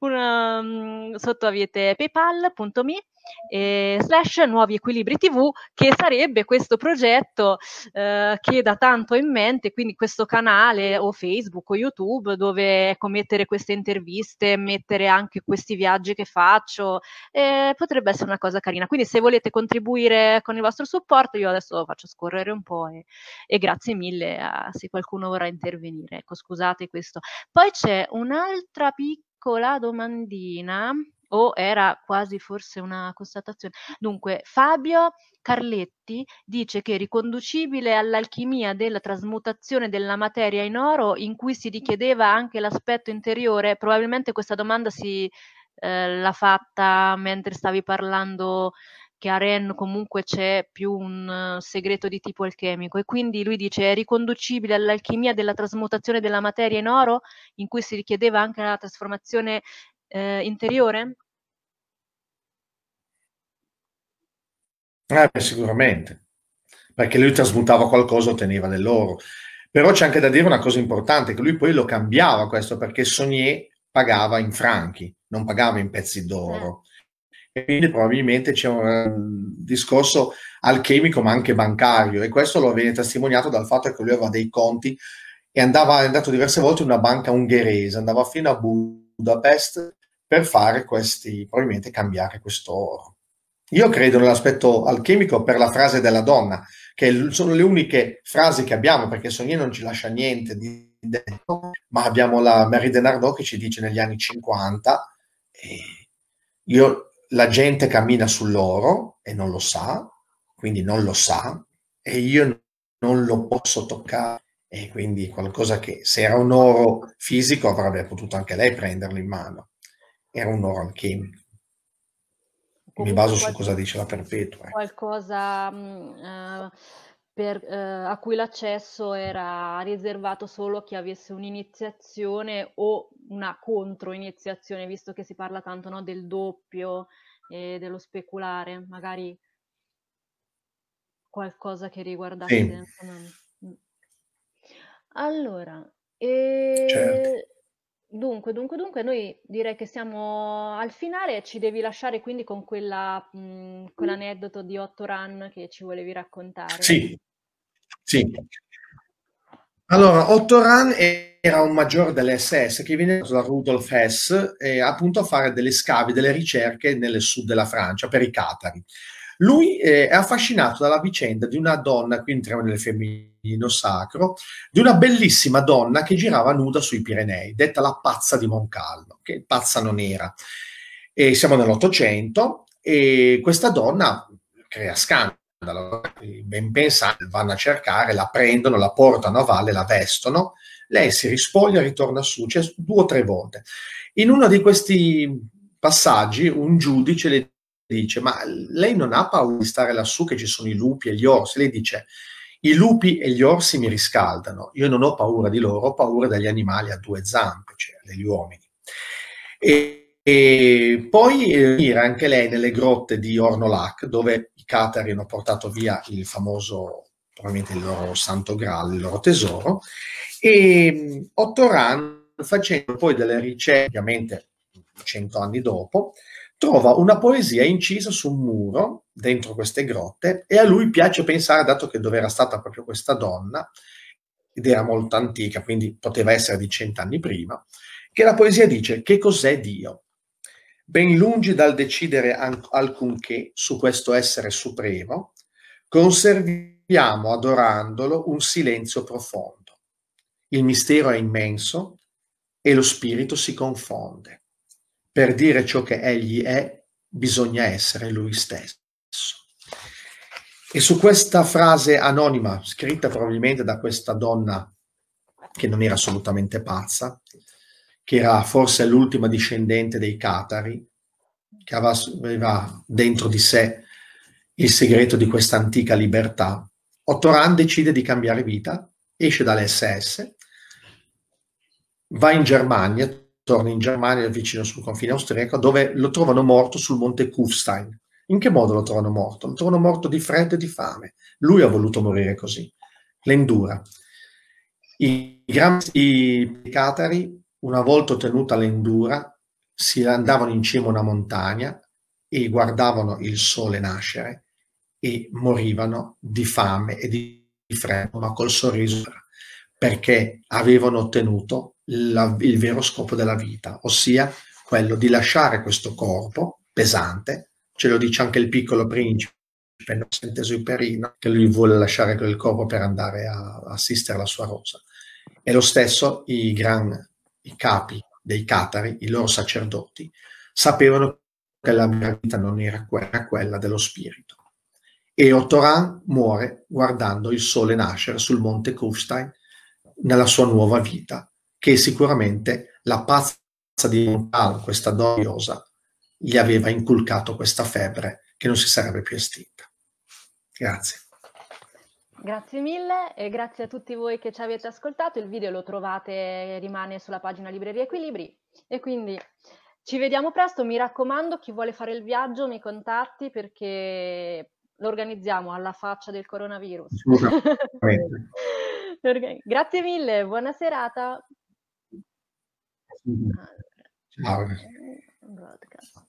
[SPEAKER 1] una, um, sotto avete paypal.me eh, slash Nuovi Equilibri TV, che sarebbe questo progetto eh, che da tanto ho in mente, quindi questo canale o Facebook o YouTube dove ecco, mettere queste interviste, mettere anche questi viaggi che faccio, eh, potrebbe essere una cosa carina. Quindi se volete contribuire con il vostro supporto, io adesso faccio scorrere un po' e, e grazie mille a, se qualcuno vorrà intervenire. Ecco, scusate questo. Poi c'è un'altra piccola domandina o era quasi forse una constatazione. Dunque, Fabio Carletti dice che è riconducibile all'alchimia della trasmutazione della materia in oro, in cui si richiedeva anche l'aspetto interiore, probabilmente questa domanda si eh, l'ha fatta mentre stavi parlando che a Ren comunque c'è più un segreto di tipo alchemico e quindi lui dice è riconducibile all'alchimia della trasmutazione della materia in oro in cui si richiedeva anche la trasformazione eh, interiore?
[SPEAKER 2] Eh, sicuramente, perché lui trasmutava qualcosa, otteneva dell'oro. Però c'è anche da dire una cosa importante, che lui poi lo cambiava questo, perché Sognier pagava in franchi, non pagava in pezzi d'oro. E quindi probabilmente c'è un eh, discorso alchemico ma anche bancario e questo lo viene testimoniato dal fatto che lui aveva dei conti e andava, è andato diverse volte in una banca ungherese, andava fino a Budapest per fare questi, probabilmente cambiare questo oro. Io credo nell'aspetto alchimico per la frase della donna, che sono le uniche frasi che abbiamo, perché Sognier non ci lascia niente di detto, ma abbiamo la Marie Denardo che ci dice negli anni 50, io, la gente cammina sull'oro e non lo sa, quindi non lo sa, e io non lo posso toccare e quindi qualcosa che se era un oro fisico avrebbe potuto anche lei prenderlo in mano era un un'ora anche mi baso su cosa dice la perpetua.
[SPEAKER 1] Eh. Qualcosa uh, per, uh, a cui l'accesso era riservato solo a chi avesse un'iniziazione o una controiniziazione, visto che si parla tanto no, del doppio e dello speculare, magari qualcosa che riguardasse. Sì. Mm. Allora, e... certo. Dunque, dunque, dunque, noi direi che siamo al finale e ci devi lasciare quindi con quella, mh, mhmm, mm. quell'aneddoto di Otto Run che ci volevi raccontare.
[SPEAKER 2] Sì, sì. Allora, Otto Run era un maggiore dell'SS che viene da Rudolf Hess eh, appunto a fare delle scavi, delle ricerche nel sud della Francia per i catari. Lui eh, è affascinato dalla vicenda di una donna, qui entriamo nel femminile vino sacro, di una bellissima donna che girava nuda sui Pirenei, detta la pazza di Moncalvo, che pazza non era. E siamo nell'Ottocento e questa donna crea scandalo, ben pensanti vanno a cercare, la prendono, la portano a valle, la vestono, lei si rispoglia e ritorna su, cioè due o tre volte. In uno di questi passaggi un giudice le dice, ma lei non ha paura di stare lassù che ci sono i lupi e gli orsi? Lei dice, i lupi e gli orsi mi riscaldano, io non ho paura di loro, ho paura degli animali a due zampe, cioè degli uomini. E, e poi era eh, anche lei nelle grotte di Ornolac, dove i catari hanno portato via il famoso, probabilmente il loro santo graal, il loro tesoro, e Ottoran facendo poi delle ricerche, ovviamente cento anni dopo, trova una poesia incisa su un muro dentro queste grotte e a lui piace pensare, dato che dove era stata proprio questa donna, ed era molto antica, quindi poteva essere di cent'anni prima, che la poesia dice che cos'è Dio? Ben lungi dal decidere alcunché su questo essere supremo, conserviamo adorandolo un silenzio profondo. Il mistero è immenso e lo spirito si confonde per dire ciò che egli è, bisogna essere lui stesso. E su questa frase anonima, scritta probabilmente da questa donna che non era assolutamente pazza, che era forse l'ultima discendente dei Catari, che aveva dentro di sé il segreto di questa antica libertà, Ottoran decide di cambiare vita, esce dall'SS, va in Germania, torna in Germania, vicino sul confine austriaco, dove lo trovano morto sul monte Kufstein. In che modo lo trovano morto? Lo trovano morto di freddo e di fame. Lui ha voluto morire così. L'endura. I, gran, i catari, una volta ottenuta l'endura, si andavano in cima a una montagna e guardavano il sole nascere e morivano di fame e di freddo, ma col sorriso, perché avevano ottenuto la, il vero scopo della vita, ossia quello di lasciare questo corpo pesante, ce lo dice anche il piccolo principe, non sente Superino, che lui vuole lasciare quel corpo per andare a, assistere alla sua rosa. E lo stesso i gran i capi dei catari, i loro sacerdoti, sapevano che la mia vita non era quella dello spirito. E Ottoran muore guardando il sole nascere sul monte Kufstein nella sua nuova vita, che sicuramente la pazza di Montal, questa noiosa, gli aveva inculcato questa febbre che non si sarebbe più estinta. Grazie.
[SPEAKER 1] Grazie mille e grazie a tutti voi che ci avete ascoltato. Il video lo trovate, rimane sulla pagina Libreria Equilibri. E quindi ci vediamo presto. Mi raccomando, chi vuole fare il viaggio mi contatti perché lo organizziamo alla faccia del coronavirus. grazie mille, buona serata.
[SPEAKER 2] Mm-hmm. Uh, Ciao. Uh,
[SPEAKER 1] broadcast.